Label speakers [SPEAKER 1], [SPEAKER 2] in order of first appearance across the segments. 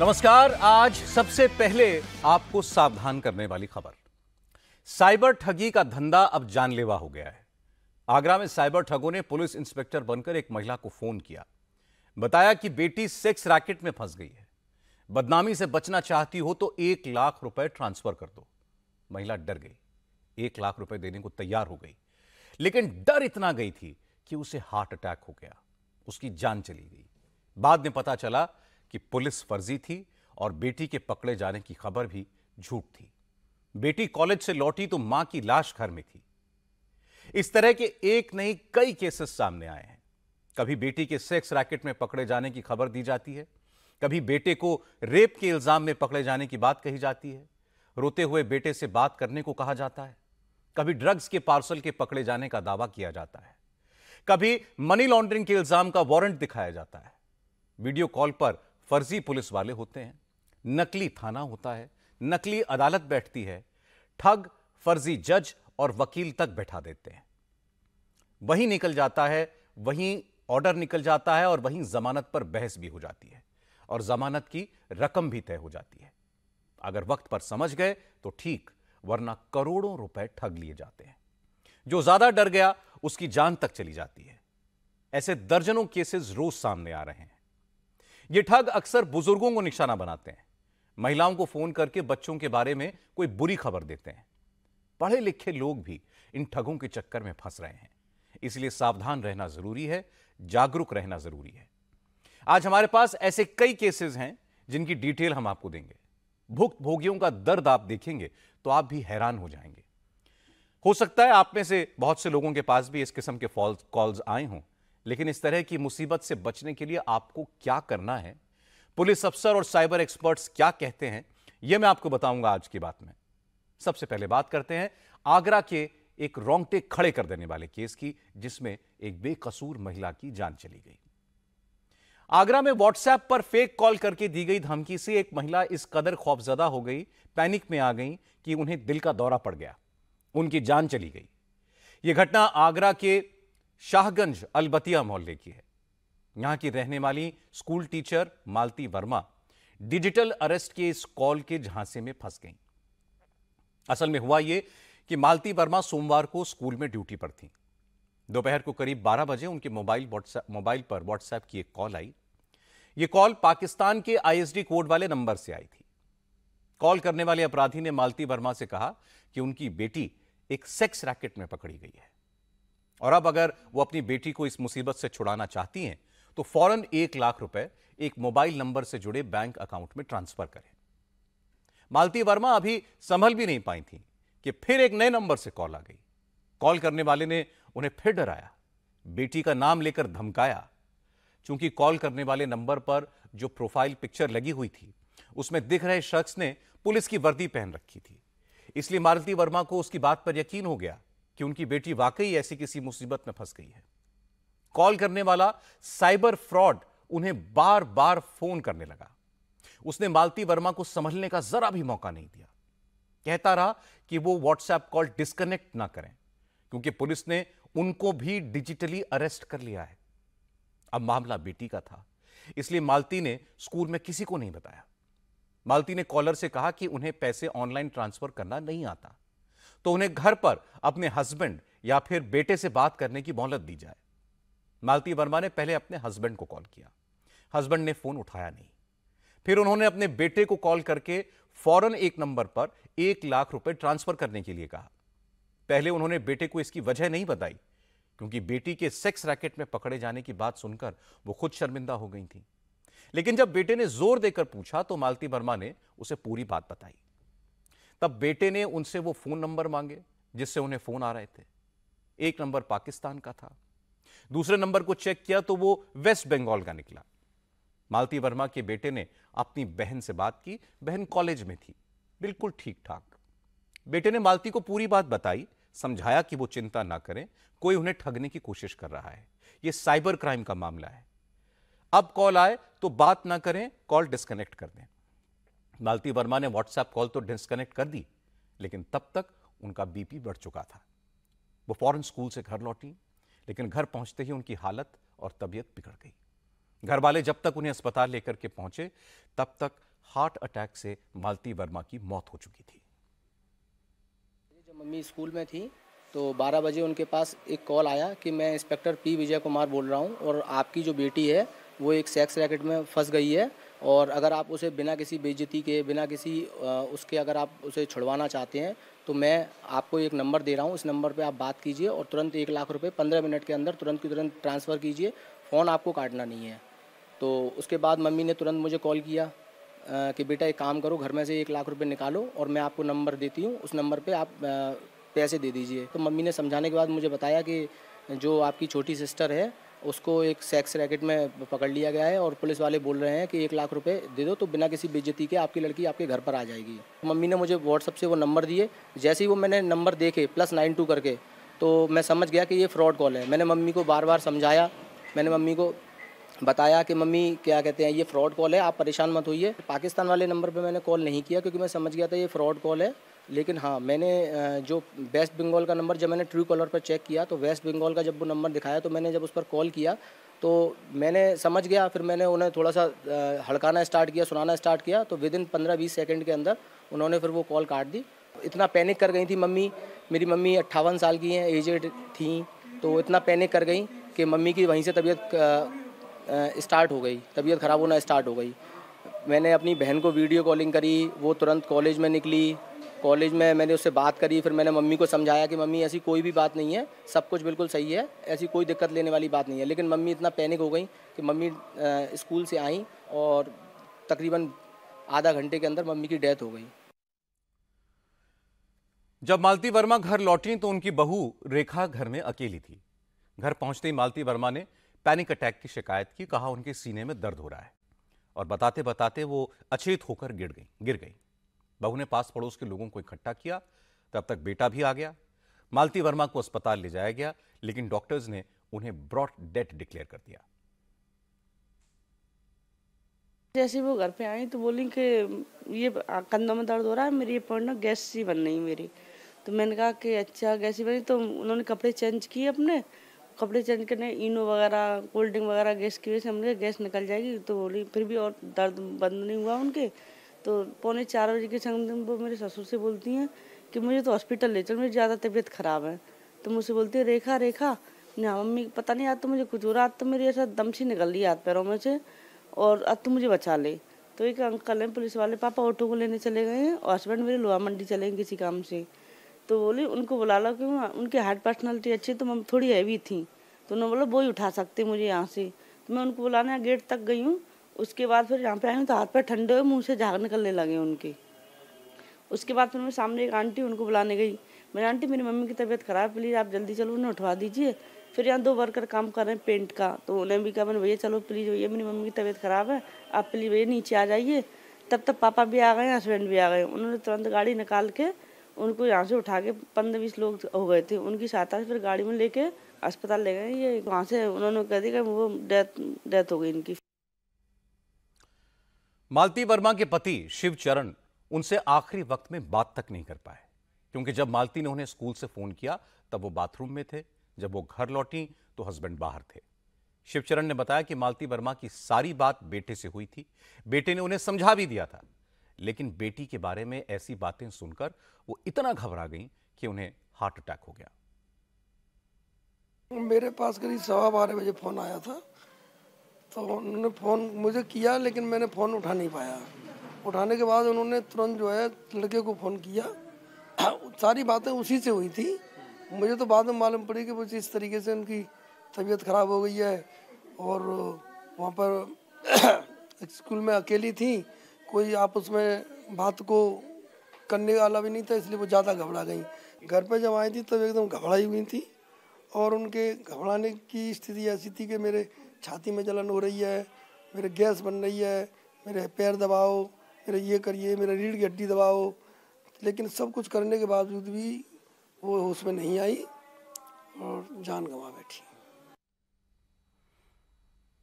[SPEAKER 1] नमस्कार आज सबसे पहले आपको सावधान करने वाली खबर साइबर ठगी का धंधा अब जानलेवा हो गया है आगरा में साइबर ठगों ने पुलिस इंस्पेक्टर बनकर एक महिला को फोन किया बताया कि बेटी सेक्स रैकेट में फंस गई है बदनामी से बचना चाहती हो तो एक लाख रुपए ट्रांसफर कर दो महिला डर गई एक लाख रुपए देने को तैयार हो गई लेकिन डर इतना गई थी कि उसे हार्ट अटैक हो गया उसकी जान चली गई बाद में पता चला कि पुलिस फर्जी थी और बेटी के पकड़े जाने की खबर भी झूठ थी बेटी कॉलेज से लौटी तो मां की लाश घर में थी इस तरह के एक नहीं कई केसेस सामने आए हैं कभी बेटी के सेक्स रैकेट में पकड़े जाने की खबर दी जाती है कभी बेटे को रेप के इल्जाम में पकड़े जाने की बात कही जाती है रोते हुए बेटे से बात करने को कहा जाता है कभी ड्रग्स के पार्सल के पकड़े जाने का दावा किया जाता है कभी मनी लॉन्ड्रिंग के इल्जाम का वारंट दिखाया जाता है वीडियो कॉल पर फर्जी पुलिस वाले होते हैं नकली थाना होता है नकली अदालत बैठती है ठग फर्जी जज और वकील तक बैठा देते हैं वही निकल जाता है वहीं ऑर्डर निकल जाता है और वहीं जमानत पर बहस भी हो जाती है और जमानत की रकम भी तय हो जाती है अगर वक्त पर समझ गए तो ठीक वरना करोड़ों रुपए ठग लिए जाते हैं जो ज्यादा डर गया उसकी जान तक चली जाती है ऐसे दर्जनों केसेस रोज सामने आ रहे हैं ये ठग अक्सर बुजुर्गों को निशाना बनाते हैं महिलाओं को फोन करके बच्चों के बारे में कोई बुरी खबर देते हैं पढ़े लिखे लोग भी इन ठगों के चक्कर में फंस रहे हैं इसलिए सावधान रहना जरूरी है जागरूक रहना जरूरी है आज हमारे पास ऐसे कई केसेस हैं जिनकी डिटेल हम आपको देंगे भुक्त भोगियों का दर्द आप देखेंगे तो आप भी हैरान हो जाएंगे हो सकता है आप में से बहुत से लोगों के पास भी इस किस्म के फॉल्स कॉल्स आए हों लेकिन इस तरह की मुसीबत से बचने के लिए आपको क्या करना है पुलिस अफसर और साइबर एक्सपर्ट्स क्या कहते हैं यह मैं आपको बताऊंगा आज की बात में सबसे पहले बात करते हैं आगरा के एक रोंगटे खड़े कर देने वाले केस की जिसमें एक बेकसूर महिला की जान चली गई आगरा में व्हाट्सएप पर फेक कॉल करके दी गई धमकी से एक महिला इस कदर खौफजदा हो गई पैनिक में आ गई कि उन्हें दिल का दौरा पड़ गया उनकी जान चली गई यह घटना आगरा के शाहगंज अलबतिया मोहल्ले की है यहां की रहने वाली school teacher Malti Verma digital arrest के इस कॉल के झांसे में फंस गई असल में हुआ यह कि मालती वर्मा सोमवार को स्कूल में ड्यूटी पर थी दोपहर को करीब 12 बजे उनके मोबाइल मोबाइल पर व्हाट्सएप की एक कॉल आई ये कॉल पाकिस्तान के आईएसडी कोड वाले नंबर से आई थी कॉल करने वाले अपराधी ने मालती वर्मा से कहा कि उनकी बेटी एक सेक्स रैकेट में पकड़ी गई है और अब अगर वो अपनी बेटी को इस मुसीबत से छुड़ाना चाहती हैं तो फौरन एक लाख रुपए एक मोबाइल नंबर से जुड़े बैंक अकाउंट में ट्रांसफर करें मालती वर्मा अभी संभल भी नहीं पाई थी कि फिर एक नए नंबर से कॉल आ गई कॉल करने वाले ने उन्हें फिर डराया बेटी का नाम लेकर धमकाया चूंकि कॉल करने वाले नंबर पर जो प्रोफाइल पिक्चर लगी हुई थी उसमें दिख रहे शख्स ने पुलिस की वर्दी पहन रखी थी इसलिए मालती वर्मा को उसकी बात पर यकीन हो गया कि उनकी बेटी वाकई ऐसी किसी मुसीबत में फंस गई है कॉल करने वाला साइबर फ्रॉड उन्हें बार बार फोन करने लगा उसने मालती वर्मा को संभलने का जरा भी मौका नहीं दिया कहता रहा कि वो व्हाट्सएप कॉल डिस्कनेक्ट ना करें क्योंकि पुलिस ने उनको भी डिजिटली अरेस्ट कर लिया है अब मामला बेटी का था इसलिए मालती ने स्कूल में किसी को नहीं बताया मालती ने कॉलर से कहा कि उन्हें पैसे ऑनलाइन ट्रांसफर करना नहीं आता तो उन्हें घर पर अपने हस्बैंड या फिर बेटे से बात करने की मोहलत दी जाए मालती वर्मा ने पहले अपने हस्बैंड को कॉल किया हस्बैंड ने फोन उठाया नहीं फिर उन्होंने अपने बेटे को कॉल करके फौरन एक नंबर पर एक लाख रुपए ट्रांसफर करने के लिए कहा पहले उन्होंने बेटे को इसकी वजह नहीं बताई क्योंकि बेटी के सेक्स रैकेट में पकड़े जाने की बात सुनकर वो खुद शर्मिंदा हो गई थी लेकिन जब बेटे ने जोर देकर पूछा तो मालती वर्मा ने उसे पूरी बात बताई तब बेटे ने उनसे वो फोन नंबर मांगे जिससे उन्हें फोन आ रहे थे एक नंबर पाकिस्तान का था दूसरे नंबर को चेक किया तो वो वेस्ट बंगाल का निकला मालती वर्मा के बेटे ने अपनी बहन से बात की बहन कॉलेज में थी बिल्कुल ठीक ठाक बेटे ने मालती को पूरी बात बताई समझाया कि वो चिंता ना करें कोई उन्हें ठगने की कोशिश कर रहा है ये साइबर क्राइम का मामला है अब कॉल आए तो बात ना करें कॉल डिस्कनेक्ट कर दें मालती वर्मा ने व्हाट्सएप कॉल तो डिस्कनेक्ट कर दी लेकिन तब तक उनका बीपी बढ़ चुका था वो फौरन स्कूल से घर लौटी लेकिन घर पहुंचते ही उनकी हालत और तबीयत बिगड़ गई घर वाले जब तक उन्हें अस्पताल लेकर के पहुंचे तब तक हार्ट अटैक से मालती वर्मा की मौत हो चुकी थी
[SPEAKER 2] जब मम्मी स्कूल में थी तो 12 बजे उनके पास एक कॉल आया कि मैं इंस्पेक्टर पी विजय कुमार बोल रहा हूँ और आपकी जो बेटी है वो एक सेक्स रैकेट में फंस गई है और अगर आप उसे बिना किसी बेजती के बिना किसी उसके अगर आप उसे छुड़वाना चाहते हैं तो मैं आपको एक नंबर दे रहा हूँ इस नंबर पर आप बात कीजिए और तुरंत एक लाख रुपये पंद्रह मिनट के अंदर तुरंत की तुरंत ट्रांसफ़र कीजिए फ़ोन आपको काटना नहीं है तो उसके बाद मम्मी ने तुरंत मुझे कॉल किया कि बेटा एक काम करो घर में से एक लाख रुपये निकालो और मैं आपको नंबर देती हूँ उस नंबर पर आप पैसे दे दीजिए तो मम्मी ने समझाने के बाद मुझे बताया कि जो आपकी छोटी सिस्टर है उसको एक सेक्स रैकेट में पकड़ लिया गया है और पुलिस वाले बोल रहे हैं कि एक लाख रुपए दे दो तो बिना किसी बेजती के आपकी लड़की आपके घर पर आ जाएगी मम्मी ने मुझे व्हाट्सअप से वो नंबर दिए जैसे ही वो मैंने नंबर देखे प्लस नाइन टू करके तो मैं समझ गया कि ये फ्रॉड कॉल है मैंने मम्मी को बार बार समझाया मैंने मम्मी को बताया कि मम्मी क्या कहते हैं ये फ्रॉड कॉल है आप परेशान मत होइए पाकिस्तान वाले नंबर पर मैंने कॉल नहीं किया क्योंकि मैं समझ गया था ये फ्रॉड कॉल है लेकिन हाँ मैंने जो वेस्ट बंगाल का नंबर जब मैंने ट्रू कॉलर पर चेक किया तो वेस्ट बंगाल का जब वो नंबर दिखाया तो मैंने जब उस पर कॉल किया तो मैंने समझ गया फिर मैंने उन्हें थोड़ा सा हड़काना स्टार्ट किया सुनाना स्टार्ट किया तो विद इन पंद्रह बीस सेकेंड के अंदर उन्होंने फिर वो कॉल काट दी इतना पैनिक कर गई थी मम्मी मेरी मम्मी अट्ठावन साल की हैं एजेड थी तो इतना पैनिक कर गई कि मम्मी की वहीं से तबीयत स्टार्ट हो गई तबीयत ख़राब होना स्टार्ट हो गई मैंने अपनी बहन को वीडियो कॉलिंग करी वो तुरंत कॉलेज में निकली कॉलेज में मैंने उससे बात करी फिर मैंने मम्मी को समझाया कि मम्मी ऐसी कोई भी बात नहीं है सब कुछ बिल्कुल सही है ऐसी कोई दिक्कत लेने वाली बात नहीं है लेकिन मम्मी इतना पैनिक हो गई कि मम्मी स्कूल से आई और तकरीबन आधा घंटे के अंदर मम्मी की डेथ हो गई जब मालती वर्मा घर
[SPEAKER 1] लौटी तो उनकी बहू रेखा घर में अकेली थी घर पहुंचते ही मालती वर्मा ने पैनिक अटैक की शिकायत की कहा उनके सीने में दर्द हो रहा है और बताते बताते वो अचेत होकर गिर गई गिर गई बहू ने पास पड़ोस के लोगों को इकट्ठा किया तब तक बेटा भी आ गया मालती वर्मा को अस्पताल ले जाया गया लेकिन डॉक्टर्स ने उन्हें ब्रॉड डेट डिक्लेयर कर दिया
[SPEAKER 3] जैसे वो घर पे आए तो बोली कि ये कंधों में दर्द हो रहा है मेरी ये पढ़ना गैस सी बन रही मेरी तो मैंने कहा कि अच्छा गैस सी बनी तो उन्होंने कपड़े चेंज किए अपने कपड़े चेंज करने इनो वगैरह कोल्ड ड्रिंक वगैरह गैस की वजह से हमने गैस निकल जाएगी तो बोली फिर भी और दर्द बंद नहीं हुआ उनके तो पौने चार बजे के संग वो मेरे ससुर से बोलती हैं कि मुझे तो हॉस्पिटल ले चल मेरी ज़्यादा तबीयत ख़राब है तो मुझसे बोलती है रेखा रेखा ना मम्मी पता नहीं आज तो मुझे कुछ हो रहा आज तो मेरी ऐसा दम सी निकल रही हाथ पैरों में से और अब तो मुझे बचा ले तो एक अंकल हैं पुलिस वाले पापा ऑटो को लेने चले गए हैं और हस्बैंड मेरे लोहा मंडी चले गए किसी काम से तो बोले उनको बुला लो क्यों उनकी हार्ट पर्सनैलिटी अच्छी तो मम्मी थोड़ी हैवी थी तो उन्होंने बोला वो ही उठा सकते मुझे यहाँ से तो मैं उनको बुलाने गेट तक गई हूँ उसके बाद फिर यहाँ पे आए तो हाथ पैर ठंडे हुए मुँह से झाग निकलने लगे उनके उसके बाद फिर मैं सामने एक आंटी उनको बुलाने गई मेरी आंटी मेरी मम्मी की तबीयत ख़राब प्लीज़ आप जल्दी चलो उन्हें उठवा दीजिए फिर यहाँ दो वर्कर काम कर रहे हैं पेंट का तो उन्हें भी कहा मैंने भैया चलो प्लीज़ भैया मेरी मम्मी की तबीयत ख़राब है आप प्लीज़ भैया नीचे आ जाइए तब तक पापा भी आ गए हस्बैंड भी आ गए उन्होंने तुरंत गाड़ी निकाल के उनको यहाँ से उठा के पंद्रह बीस लोग हो गए थे उनकी सहायता से फिर गाड़ी में लेके अस्पताल ले गए ये वहाँ से उन्होंने कह दिया कि वो डेथ डेथ हो गई इनकी
[SPEAKER 1] मालती वर्मा के पति शिवचरण उनसे आखिरी वक्त में बात तक नहीं कर पाए क्योंकि जब मालती ने उन्हें स्कूल से फोन किया तब वो बाथरूम में थे जब वो घर लौटी तो हस्बैंड बाहर थे शिवचरण ने बताया कि मालती वर्मा की सारी बात बेटे से हुई थी बेटे ने उन्हें समझा भी दिया था लेकिन बेटी के बारे में ऐसी बातें सुनकर वो इतना घबरा गई कि उन्हें हार्ट अटैक हो गया
[SPEAKER 4] मेरे पास करीब सवा बारह बजे फोन आया था तो उन्होंने फ़ोन मुझे किया लेकिन मैंने फ़ोन उठा नहीं पाया उठाने के बाद उन्होंने तुरंत जो है लड़के को फ़ोन किया सारी बातें उसी से हुई थी मुझे तो बाद में मालूम पड़ी कि मुझे इस तरीके से उनकी तबीयत ख़राब हो गई है और वहाँ पर स्कूल में अकेली थी कोई आपस में बात को करने वाला भी नहीं था इसलिए वो ज़्यादा घबरा गई घर पर जब आई थी तब तो एकदम घबराई हुई थी और उनके घबराने की स्थिति ऐसी थी कि मेरे छाती में जलन हो रही है मेरे गैस बन रही है मेरे पैर दबाओ मेरे ये करिए मेरे रीढ़ की हड्डी दबाओ लेकिन सब कुछ करने के बावजूद भी वो होश में नहीं आई और जान गंवा बैठी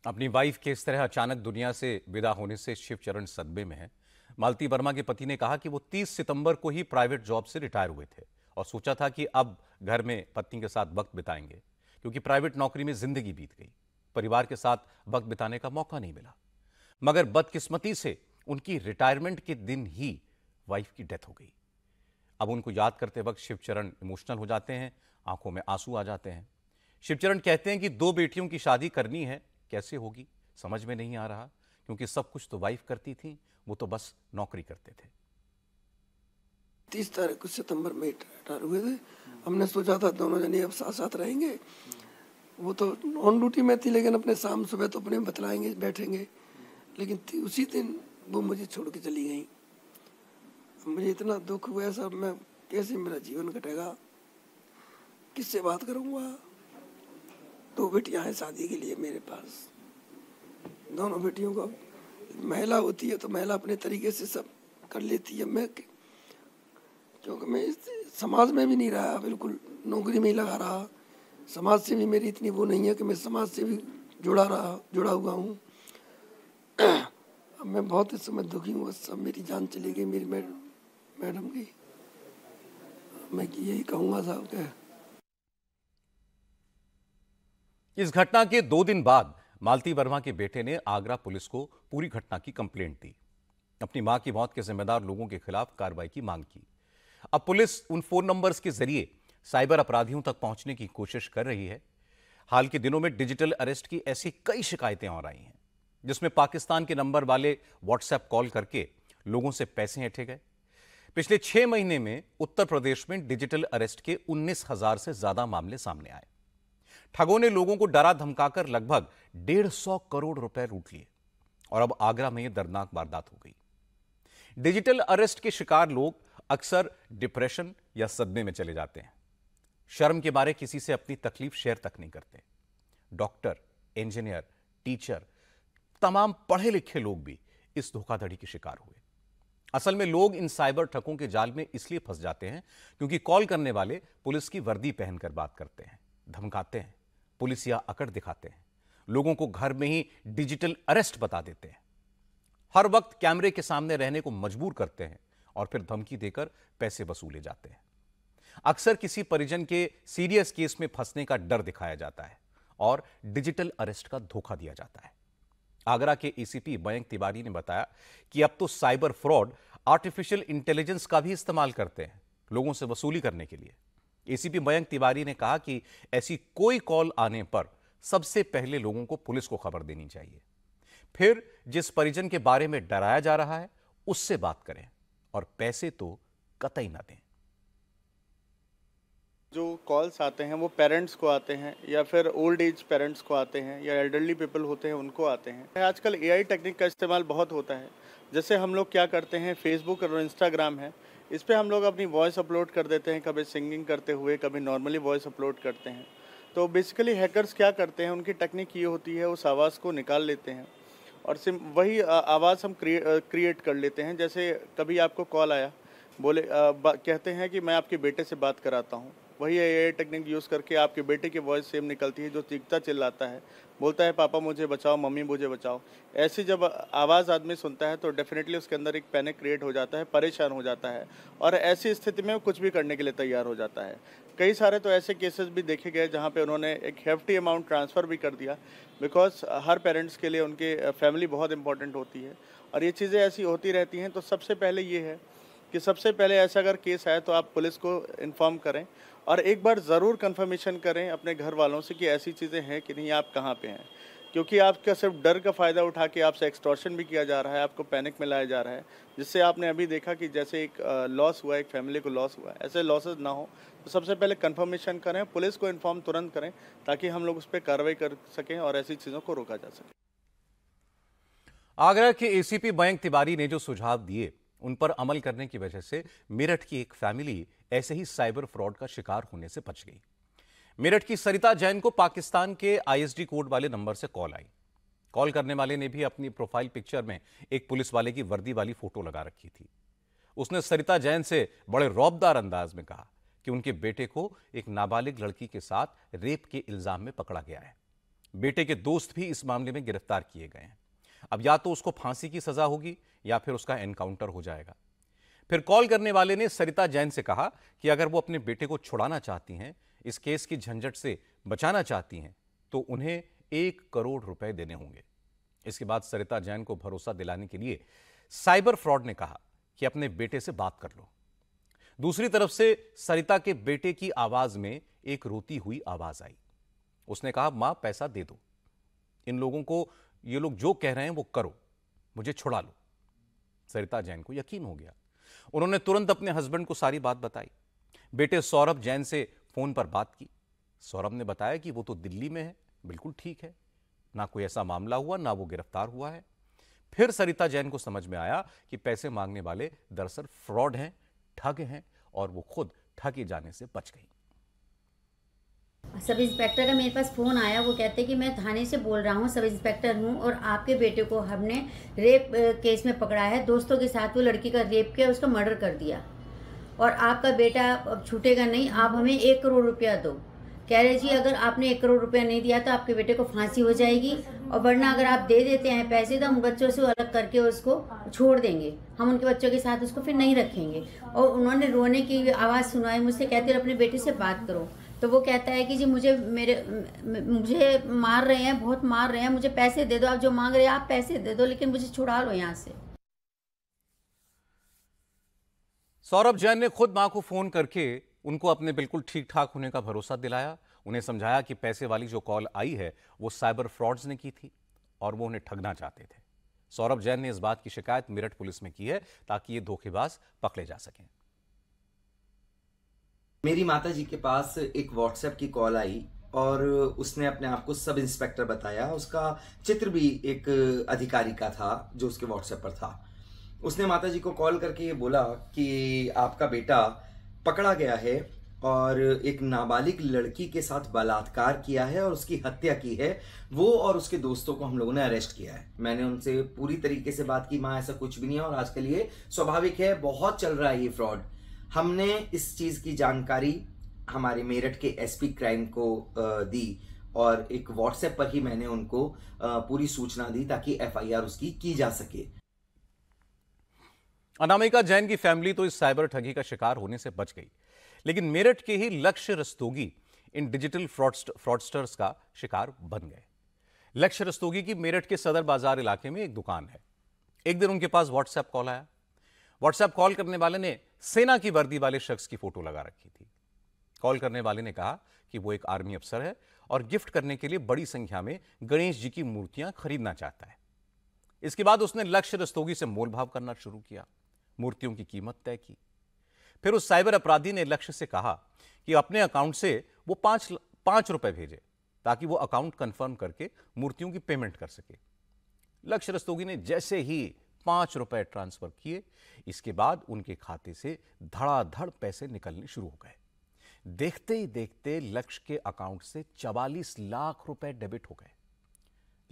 [SPEAKER 1] अपनी वाइफ के इस तरह अचानक दुनिया से विदा होने से शिवचरण सदमे में है मालती वर्मा के पति ने कहा कि वो 30 सितंबर को ही प्राइवेट जॉब से रिटायर हुए थे और सोचा था कि अब घर में पत्नी के साथ वक्त बिताएंगे क्योंकि प्राइवेट नौकरी में जिंदगी बीत गई परिवार के साथ वक्त बिताने का मौका नहीं मिला मगर बदकिस्मती से उनकी रिटायरमेंट के दिन ही वाइफ की डेथ हो गई अब उनको याद करते वक्त शिवचरण इमोशनल हो जाते हैं आंखों में आंसू आ जाते हैं शिवचरण कहते हैं कि दो बेटियों की शादी करनी है कैसे होगी समझ में नहीं आ रहा क्योंकि सब कुछ तो वाइफ करती थी वो तो बस नौकरी करते थे
[SPEAKER 4] तीस तारीख को सितंबर में हुए थे हमने सोचा था दोनों जने अब साथ साथ रहेंगे वो तो ऑन ड्यूटी में थी लेकिन अपने शाम सुबह तो अपने बतलाएंगे बैठेंगे लेकिन उसी दिन वो मुझे छोड़ के चली गई मुझे इतना दुख हुआ सब मैं कैसे मेरा जीवन कटेगा किससे बात करूंगा दो बेटिया हैं शादी के लिए मेरे पास दोनों बेटियों का महिला होती है तो महिला अपने तरीके से सब कर लेती है मैं क्योंकि मैं इस समाज में भी नहीं रहा बिल्कुल नौकरी में ही लगा रहा समाज से भी मेरी इतनी वो नहीं है कि मैं समाज से भी जुड़ा रहा जुड़ा हुआ हूँ मैं बहुत इस समय दुखी हूँ सब मेरी
[SPEAKER 1] जान चली गई मेरी मैडम
[SPEAKER 4] मैडम की मैं यही कहूँगा साहब
[SPEAKER 1] के इस घटना के दो दिन बाद मालती वर्मा के बेटे ने आगरा पुलिस को पूरी घटना की कंप्लेंट दी अपनी मां की मौत के जिम्मेदार लोगों के खिलाफ कार्रवाई की मांग की अब पुलिस उन फोन नंबर्स के जरिए साइबर अपराधियों तक पहुंचने की कोशिश कर रही है हाल के दिनों में डिजिटल अरेस्ट की ऐसी कई शिकायतें और आई हैं जिसमें पाकिस्तान के नंबर वाले व्हाट्सएप कॉल करके लोगों से पैसे ऐठे गए पिछले छह महीने में उत्तर प्रदेश में डिजिटल अरेस्ट के उन्नीस हजार से ज्यादा मामले सामने आए ठगों ने लोगों को डरा धमकाकर लगभग डेढ़ सौ करोड़ रुपए लूट लिए और अब आगरा में यह दर्दनाक वारदात हो गई डिजिटल अरेस्ट के शिकार लोग अक्सर डिप्रेशन या सदमे में चले जाते हैं शर्म के मारे किसी से अपनी तकलीफ शेयर तक नहीं करते डॉक्टर इंजीनियर टीचर तमाम पढ़े लिखे लोग भी इस धोखाधड़ी के शिकार हुए असल में लोग इन साइबर ठकों के जाल में इसलिए फंस जाते हैं क्योंकि कॉल करने वाले पुलिस की वर्दी पहनकर बात करते हैं धमकाते हैं पुलिस या अकड़ दिखाते हैं लोगों को घर में ही डिजिटल अरेस्ट बता देते हैं हर वक्त कैमरे के सामने रहने को मजबूर करते हैं और फिर धमकी देकर पैसे वसूले जाते हैं अक्सर किसी परिजन के सीरियस केस में फंसने का डर दिखाया जाता है और डिजिटल अरेस्ट का धोखा दिया जाता है आगरा के एसीपी मयंक तिवारी ने बताया कि अब तो साइबर फ्रॉड आर्टिफिशियल इंटेलिजेंस का भी इस्तेमाल करते हैं लोगों से वसूली करने के लिए एसीपी मयंक तिवारी ने कहा कि ऐसी कोई कॉल आने पर सबसे पहले लोगों को पुलिस को खबर देनी चाहिए फिर जिस परिजन के बारे में डराया जा रहा है उससे बात करें और पैसे तो कतई ना दें
[SPEAKER 5] जो कॉल्स आते हैं वो पेरेंट्स को आते हैं या फिर ओल्ड एज पेरेंट्स को आते हैं या एल्डरली पीपल होते हैं उनको आते हैं आजकल एआई टेक्निक का इस्तेमाल बहुत होता है जैसे हम लोग क्या करते हैं फेसबुक और इंस्टाग्राम है इस पर हम लोग अपनी वॉइस अपलोड कर देते हैं कभी सिंगिंग करते हुए कभी नॉर्मली वॉइस अपलोड करते हैं तो बेसिकली हैकर्स क्या करते हैं उनकी टेक्निक ये होती है उस आवाज़ को निकाल लेते हैं और सिम वही आवाज़ हम क्रिएट कर लेते हैं जैसे कभी आपको कॉल आया बोले आ, कहते हैं कि मैं आपके बेटे से बात कराता हूँ वही ए टेक्निक यूज़ करके आपके बेटे की वॉइस सेम निकलती है जो चीखता चिल्लाता है बोलता है पापा मुझे बचाओ मम्मी मुझे बचाओ ऐसी जब आवाज़ आदमी सुनता है तो डेफिनेटली उसके अंदर एक पैनिक क्रिएट हो जाता है परेशान हो जाता है और ऐसी स्थिति में वो कुछ भी करने के लिए तैयार हो जाता है कई सारे तो ऐसे केसेस भी देखे गए जहाँ पे उन्होंने एक हेफ्टी अमाउंट ट्रांसफ़र भी कर दिया बिकॉज हर पेरेंट्स के लिए उनके फैमिली बहुत इंपॉर्टेंट होती है और ये चीज़ें ऐसी होती रहती हैं तो सबसे पहले ये है कि सबसे पहले ऐसा अगर केस आए तो आप पुलिस को इन्फॉर्म करें और एक बार ज़रूर कंफर्मेशन करें अपने घर वालों से कि ऐसी चीज़ें हैं कि नहीं आप कहाँ पे हैं क्योंकि आपका सिर्फ डर का फ़ायदा उठा के आपसे एक्सटॉर्शन भी किया जा रहा है आपको पैनिक में लाया जा रहा है जिससे आपने अभी देखा कि जैसे एक लॉस हुआ एक फैमिली को लॉस हुआ ऐसे लॉसेज ना हो तो सबसे पहले कन्फर्मेशन करें पुलिस को इन्फॉर्म तुरंत करें ताकि हम लोग उस पर कार्रवाई कर सकें और ऐसी चीज़ों को रोका जा सके
[SPEAKER 1] आगरा के एसीपी मयंक तिवारी ने जो सुझाव दिए उन पर अमल करने की वजह से मेरठ की एक फैमिली ऐसे ही साइबर फ्रॉड का शिकार होने से बच गई मेरठ की सरिता जैन को पाकिस्तान के आईएसडी कोड वाले नंबर से कॉल आई कॉल करने वाले ने भी अपनी प्रोफाइल पिक्चर में एक पुलिस वाले की वर्दी वाली फोटो लगा रखी थी उसने सरिता जैन से बड़े रौबदार अंदाज में कहा कि उनके बेटे को एक नाबालिग लड़की के साथ रेप के इल्जाम में पकड़ा गया है बेटे के दोस्त भी इस मामले में गिरफ्तार किए गए हैं अब या तो उसको फांसी की सजा होगी या फिर उसका एनकाउंटर हो जाएगा फिर कॉल करने वाले ने सरिता जैन से कहा कि अगर वो अपने बेटे को छुड़ाना चाहती हैं इस केस की झंझट से बचाना चाहती हैं तो उन्हें एक करोड़ रुपए देने होंगे इसके बाद सरिता जैन को भरोसा दिलाने के लिए साइबर फ्रॉड ने कहा कि अपने बेटे से बात कर लो दूसरी तरफ से सरिता के बेटे की आवाज में एक रोती हुई आवाज आई उसने कहा मां पैसा दे दो इन लोगों को ये लोग जो कह रहे हैं वो करो मुझे छुड़ा लो सरिता जैन को यकीन हो गया उन्होंने तुरंत अपने हस्बैंड को सारी बात बताई बेटे सौरभ जैन से फोन पर बात की सौरभ ने बताया कि वो तो दिल्ली में है बिल्कुल ठीक है ना कोई ऐसा मामला हुआ ना वो गिरफ्तार हुआ है फिर सरिता जैन को समझ में आया कि पैसे मांगने वाले दरअसल फ्रॉड हैं ठग हैं और वो खुद ठगे जाने से बच गई
[SPEAKER 6] सब इंस्पेक्टर का मेरे पास फ़ोन आया वो कहते हैं कि मैं थाने से बोल रहा हूँ सब इंस्पेक्टर हूँ और आपके बेटे को हमने रेप केस में पकड़ा है दोस्तों के साथ वो लड़की का रेप किया उसका मर्डर कर दिया और आपका बेटा अब छूटेगा नहीं आप हमें एक करोड़ रुपया दो कह रहे जी अगर आपने एक करोड़ रुपया नहीं दिया तो आपके बेटे को फांसी हो जाएगी और वरना अगर आप दे देते हैं पैसे तो हम बच्चों से अलग करके उसको छोड़ देंगे हम उनके बच्चों के साथ उसको फिर नहीं रखेंगे और उन्होंने रोने की आवाज़ सुनाई मुझसे कहते अपने बेटे से बात करो तो वो कहता है कि जी मुझे मेरे मुझे मार रहे हैं बहुत मार रहे हैं मुझे पैसे दे दो आप जो मांग रहे हैं आप पैसे दे दो लेकिन मुझे छुड़ा लो यहाँ से
[SPEAKER 1] सौरभ जैन ने खुद माँ को फोन करके उनको अपने बिल्कुल ठीक ठाक होने का भरोसा दिलाया उन्हें समझाया कि पैसे वाली जो कॉल आई है वो साइबर फ्रॉड्स ने की थी और वो उन्हें ठगना चाहते थे सौरभ जैन ने इस बात की शिकायत मेरठ पुलिस में की है ताकि ये धोखेबाज पकड़े जा सकें मेरी माता जी के पास एक व्हाट्सएप की कॉल आई और उसने अपने आप को सब इंस्पेक्टर बताया उसका
[SPEAKER 7] चित्र भी एक अधिकारी का था जो उसके व्हाट्सएप पर था उसने माता जी को कॉल करके ये बोला कि आपका बेटा पकड़ा गया है और एक
[SPEAKER 1] नाबालिग लड़की के साथ बलात्कार किया है और उसकी हत्या की है वो और उसके दोस्तों को हम लोगों ने अरेस्ट किया है मैंने उनसे पूरी तरीके से बात की माँ ऐसा कुछ भी नहीं है और आजकल ये स्वाभाविक है बहुत चल रहा है ये फ्रॉड हमने इस चीज़ की जानकारी हमारे मेरठ के एसपी क्राइम को दी और एक व्हाट्सएप पर ही मैंने उनको पूरी सूचना दी ताकि एफआईआर उसकी की जा सके अनामिका जैन की फैमिली तो इस साइबर ठगी का शिकार होने से बच गई लेकिन मेरठ के ही लक्ष्य रस्तोगी इन डिजिटल फ्रॉडस्टर्स का शिकार बन गए लक्ष्य रस्तोगी की मेरठ के सदर बाजार इलाके में एक दुकान है एक दिन उनके पास व्हाट्सएप कॉल आया व्हाट्सएप कॉल करने वाले ने सेना की वर्दी वाले शख्स की फोटो लगा रखी थी कॉल करने वाले ने कहा कि वो एक आर्मी अफसर है और गिफ्ट करने के लिए बड़ी संख्या में गणेश जी की मूर्तियां खरीदना चाहता है इसके बाद उसने लक्ष्य रस्तोगी से मोलभाव करना शुरू किया मूर्तियों की कीमत तय की फिर उस साइबर अपराधी ने लक्ष्य से कहा कि अपने अकाउंट से वो पांच पांच रुपए भेजे ताकि वो अकाउंट कंफर्म करके मूर्तियों की पेमेंट कर सके लक्ष्य रस्तोगी ने जैसे ही पाँच रुपए ट्रांसफर किए इसके बाद उनके खाते से धड़ाधड़ पैसे निकलने शुरू हो गए देखते ही देखते लक्ष्य के अकाउंट से चवालीस लाख रुपए डेबिट हो गए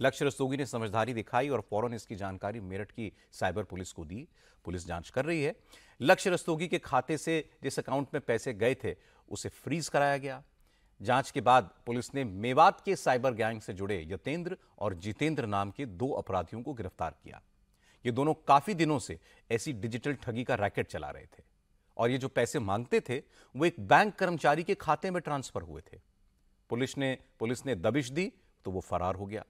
[SPEAKER 1] लक्ष्य रस्तोगी ने समझदारी दिखाई और फौरन इसकी जानकारी मेरठ की साइबर पुलिस को दी पुलिस जांच कर रही है लक्ष्य रस्तोगी के खाते से जिस अकाउंट में पैसे गए थे उसे फ्रीज कराया गया जांच के बाद पुलिस ने मेवात के साइबर गैंग से जुड़े यतेंद्र और जितेंद्र नाम के दो अपराधियों को गिरफ्तार किया ये दोनों काफी दिनों से ऐसी डिजिटल ठगी का रैकेट चला रहे थे और ये जो पैसे मांगते थे वो एक बैंक कर्मचारी के खाते में ट्रांसफर हुए थे पुलिस ने पुलिस ने दबिश दी तो वो फरार हो गया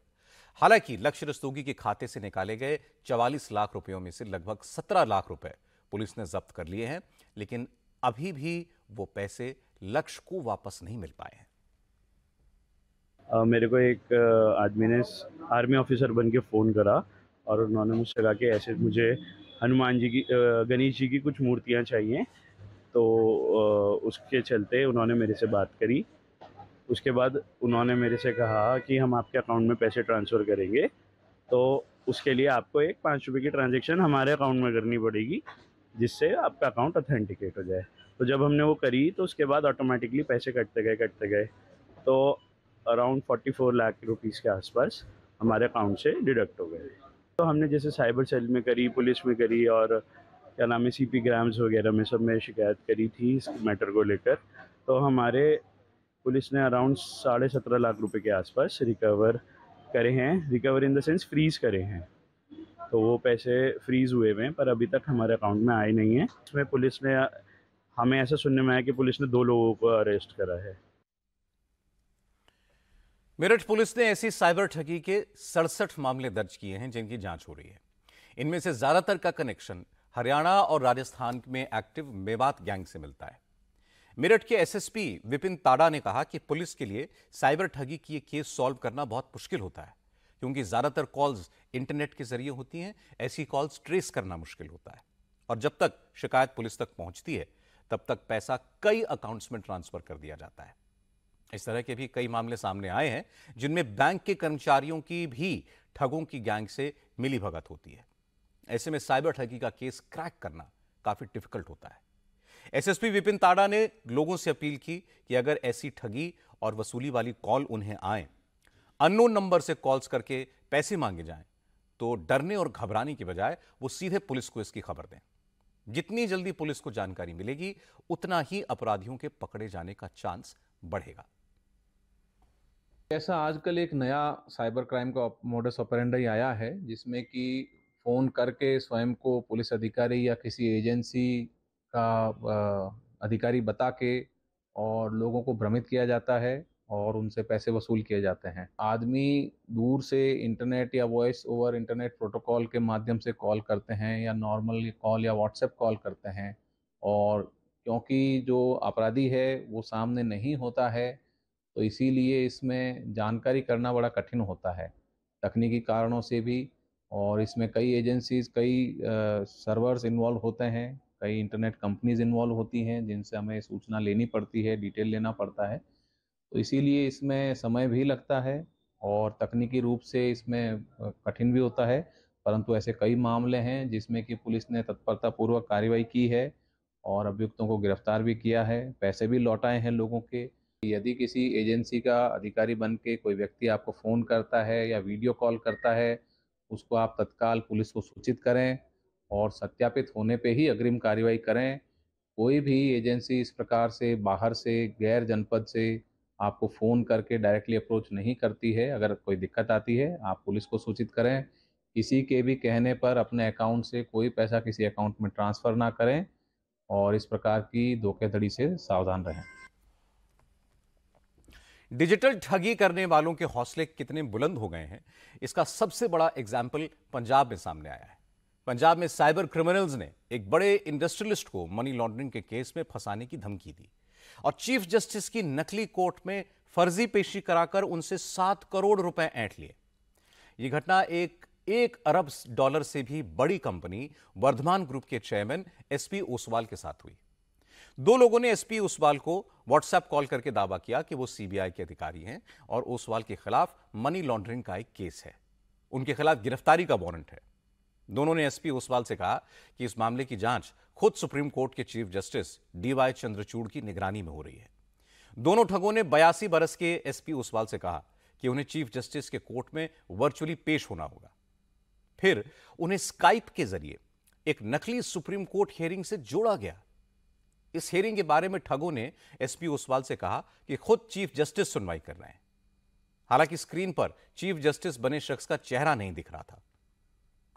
[SPEAKER 1] हालांकि लक्ष्य रस्तोगी के खाते से निकाले गए 44 लाख रुपयों में से लगभग 17 लाख रुपए पुलिस ने जब्त कर लिए हैं लेकिन अभी भी वो पैसे लक्ष्य को वापस नहीं मिल पाए हैं
[SPEAKER 8] मेरे को एक आदमी ने आर्मी ऑफिसर बन के फ़ोन करा और उन्होंने मुझसे कहा कि ऐसे मुझे हनुमान जी की गणेश जी की कुछ मूर्तियाँ चाहिए तो उसके चलते उन्होंने मेरे से बात करी उसके बाद उन्होंने मेरे से कहा कि हम आपके अकाउंट में पैसे ट्रांसफ़र करेंगे तो उसके लिए आपको एक पाँच रुपये की ट्रांजेक्शन हमारे अकाउंट में करनी पड़ेगी जिससे आपका अकाउंट ऑथेंटिकेट हो जाए तो जब हमने वो करी तो उसके बाद ऑटोमेटिकली पैसे कटते गए कटते गए तो around forty four lakh rupees के आसपास हमारे अकाउंट से डिडक्ट हो गए तो हमने जैसे साइबर सेल में करी पुलिस में करी और क्या नाम है सी पी ग्राम्स वगैरह में सब में शिकायत करी थी इस मैटर को लेकर तो हमारे पुलिस ने अराउंड साढ़े सत्रह लाख रुपए के आसपास रिकवर करे हैं recover in the sense freeze करे हैं तो वो पैसे फ्रीज हुए हुए हैं पर अभी तक हमारे अकाउंट में आए नहीं हैं इसमें पुलिस ने हमें ऐसा सुनने में आया कि पुलिस ने दो लोगों को अरेस्ट करा
[SPEAKER 9] है
[SPEAKER 1] मेरठ पुलिस ने ऐसी साइबर ठगी के सड़सठ मामले दर्ज किए हैं जिनकी जांच हो रही है इनमें से ज्यादातर का कनेक्शन हरियाणा और राजस्थान में एक्टिव मेवात गैंग से मिलता है मेरठ के एसएसपी विपिन ताड़ा ने कहा कि पुलिस के लिए साइबर ठगी की केस सॉल्व करना बहुत मुश्किल होता है क्योंकि ज्यादातर कॉल्स इंटरनेट के जरिए होती हैं ऐसी कॉल्स ट्रेस करना मुश्किल होता है और जब तक शिकायत पुलिस तक पहुंचती है तब तक पैसा कई अकाउंट्स में ट्रांसफर कर दिया जाता है इस तरह के भी कई मामले सामने आए हैं जिनमें बैंक के कर्मचारियों की भी ठगों की गैंग से मिलीभगत होती है ऐसे में साइबर ठगी का केस क्रैक करना काफी डिफिकल्ट होता है एसएसपी विपिन ताड़ा ने लोगों से अपील की कि अगर ऐसी ठगी और वसूली वाली कॉल उन्हें आए अननोन नंबर से कॉल्स करके पैसे मांगे जाएं तो डरने और घबराने की बजाय वो सीधे पुलिस को इसकी खबर दें जितनी जल्दी पुलिस को जानकारी मिलेगी उतना ही अपराधियों के पकड़े जाने का चांस बढ़ेगा ऐसा आजकल एक नया साइबर क्राइम का
[SPEAKER 10] मोडस ही आया है जिसमें कि फ़ोन करके स्वयं को पुलिस अधिकारी या किसी एजेंसी का अधिकारी बता के और लोगों को भ्रमित किया जाता है और उनसे पैसे वसूल किए जाते हैं आदमी दूर से इंटरनेट या वॉइस ओवर इंटरनेट प्रोटोकॉल के माध्यम से कॉल करते हैं या नॉर्मल कॉल या व्हाट्सएप कॉल करते हैं और क्योंकि जो अपराधी है वो सामने नहीं होता है तो इसीलिए इसमें जानकारी करना बड़ा कठिन होता है तकनीकी कारणों से भी और इसमें कई एजेंसीज कई सर्वर्स इन्वॉल्व होते हैं कई इंटरनेट कंपनीज इन्वॉल्व होती हैं जिनसे हमें सूचना लेनी पड़ती है डिटेल लेना पड़ता है तो इसीलिए इसमें समय भी लगता है और तकनीकी रूप से इसमें कठिन भी होता है परंतु ऐसे कई मामले हैं जिसमें कि पुलिस ने तत्परतापूर्वक कार्रवाई की है और अभियुक्तों को गिरफ्तार भी किया है पैसे भी लौटाए हैं लोगों के यदि किसी एजेंसी का अधिकारी बन के कोई व्यक्ति आपको फ़ोन करता है या वीडियो कॉल करता है उसको आप तत्काल पुलिस को सूचित करें और सत्यापित होने पे ही अग्रिम कार्रवाई करें कोई भी एजेंसी इस प्रकार से बाहर से गैर जनपद से आपको फ़ोन करके डायरेक्टली अप्रोच नहीं करती है अगर कोई दिक्कत आती है आप पुलिस को सूचित करें किसी के भी कहने पर अपने अकाउंट से कोई पैसा किसी अकाउंट में ट्रांसफ़र
[SPEAKER 1] ना करें और इस प्रकार की धोखेधड़ी से सावधान रहें डिजिटल ठगी करने वालों के हौसले कितने बुलंद हो गए हैं इसका सबसे बड़ा एग्जाम्पल पंजाब में सामने आया है पंजाब में साइबर क्रिमिनल्स ने एक बड़े इंडस्ट्रियलिस्ट को मनी लॉन्ड्रिंग के केस में फंसाने की धमकी दी और चीफ जस्टिस की नकली कोर्ट में फर्जी पेशी कराकर उनसे सात करोड़ रुपए ऐंठ लिए यह घटना एक एक अरब डॉलर से भी बड़ी कंपनी वर्धमान ग्रुप के चेयरमैन एसपी ओसवाल के साथ हुई दो लोगों ने एसपी ओसवाल को व्हाट्सएप कॉल करके दावा किया कि वो सीबीआई के अधिकारी हैं और ओसवाल के खिलाफ मनी लॉन्ड्रिंग का एक केस है उनके खिलाफ गिरफ्तारी का वारंट है दोनों ने एसपी ओसवाल से कहा कि इस मामले की जांच खुद सुप्रीम कोर्ट के चीफ जस्टिस डीवाई चंद्रचूड़ की निगरानी में हो रही है दोनों ठगों ने बयासी बरस के एसपी ओसवाल से कहा कि उन्हें चीफ जस्टिस के कोर्ट में वर्चुअली पेश होना होगा फिर उन्हें स्काइप के जरिए एक नकली सुप्रीम कोर्ट हेयरिंग से जोड़ा गया इस हेयरिंग के बारे में ठगों ने एसपी ओसवाल से कहा कि खुद चीफ जस्टिस सुनवाई कर रहे हैं हालांकि स्क्रीन पर चीफ जस्टिस बने शख्स का चेहरा नहीं दिख रहा था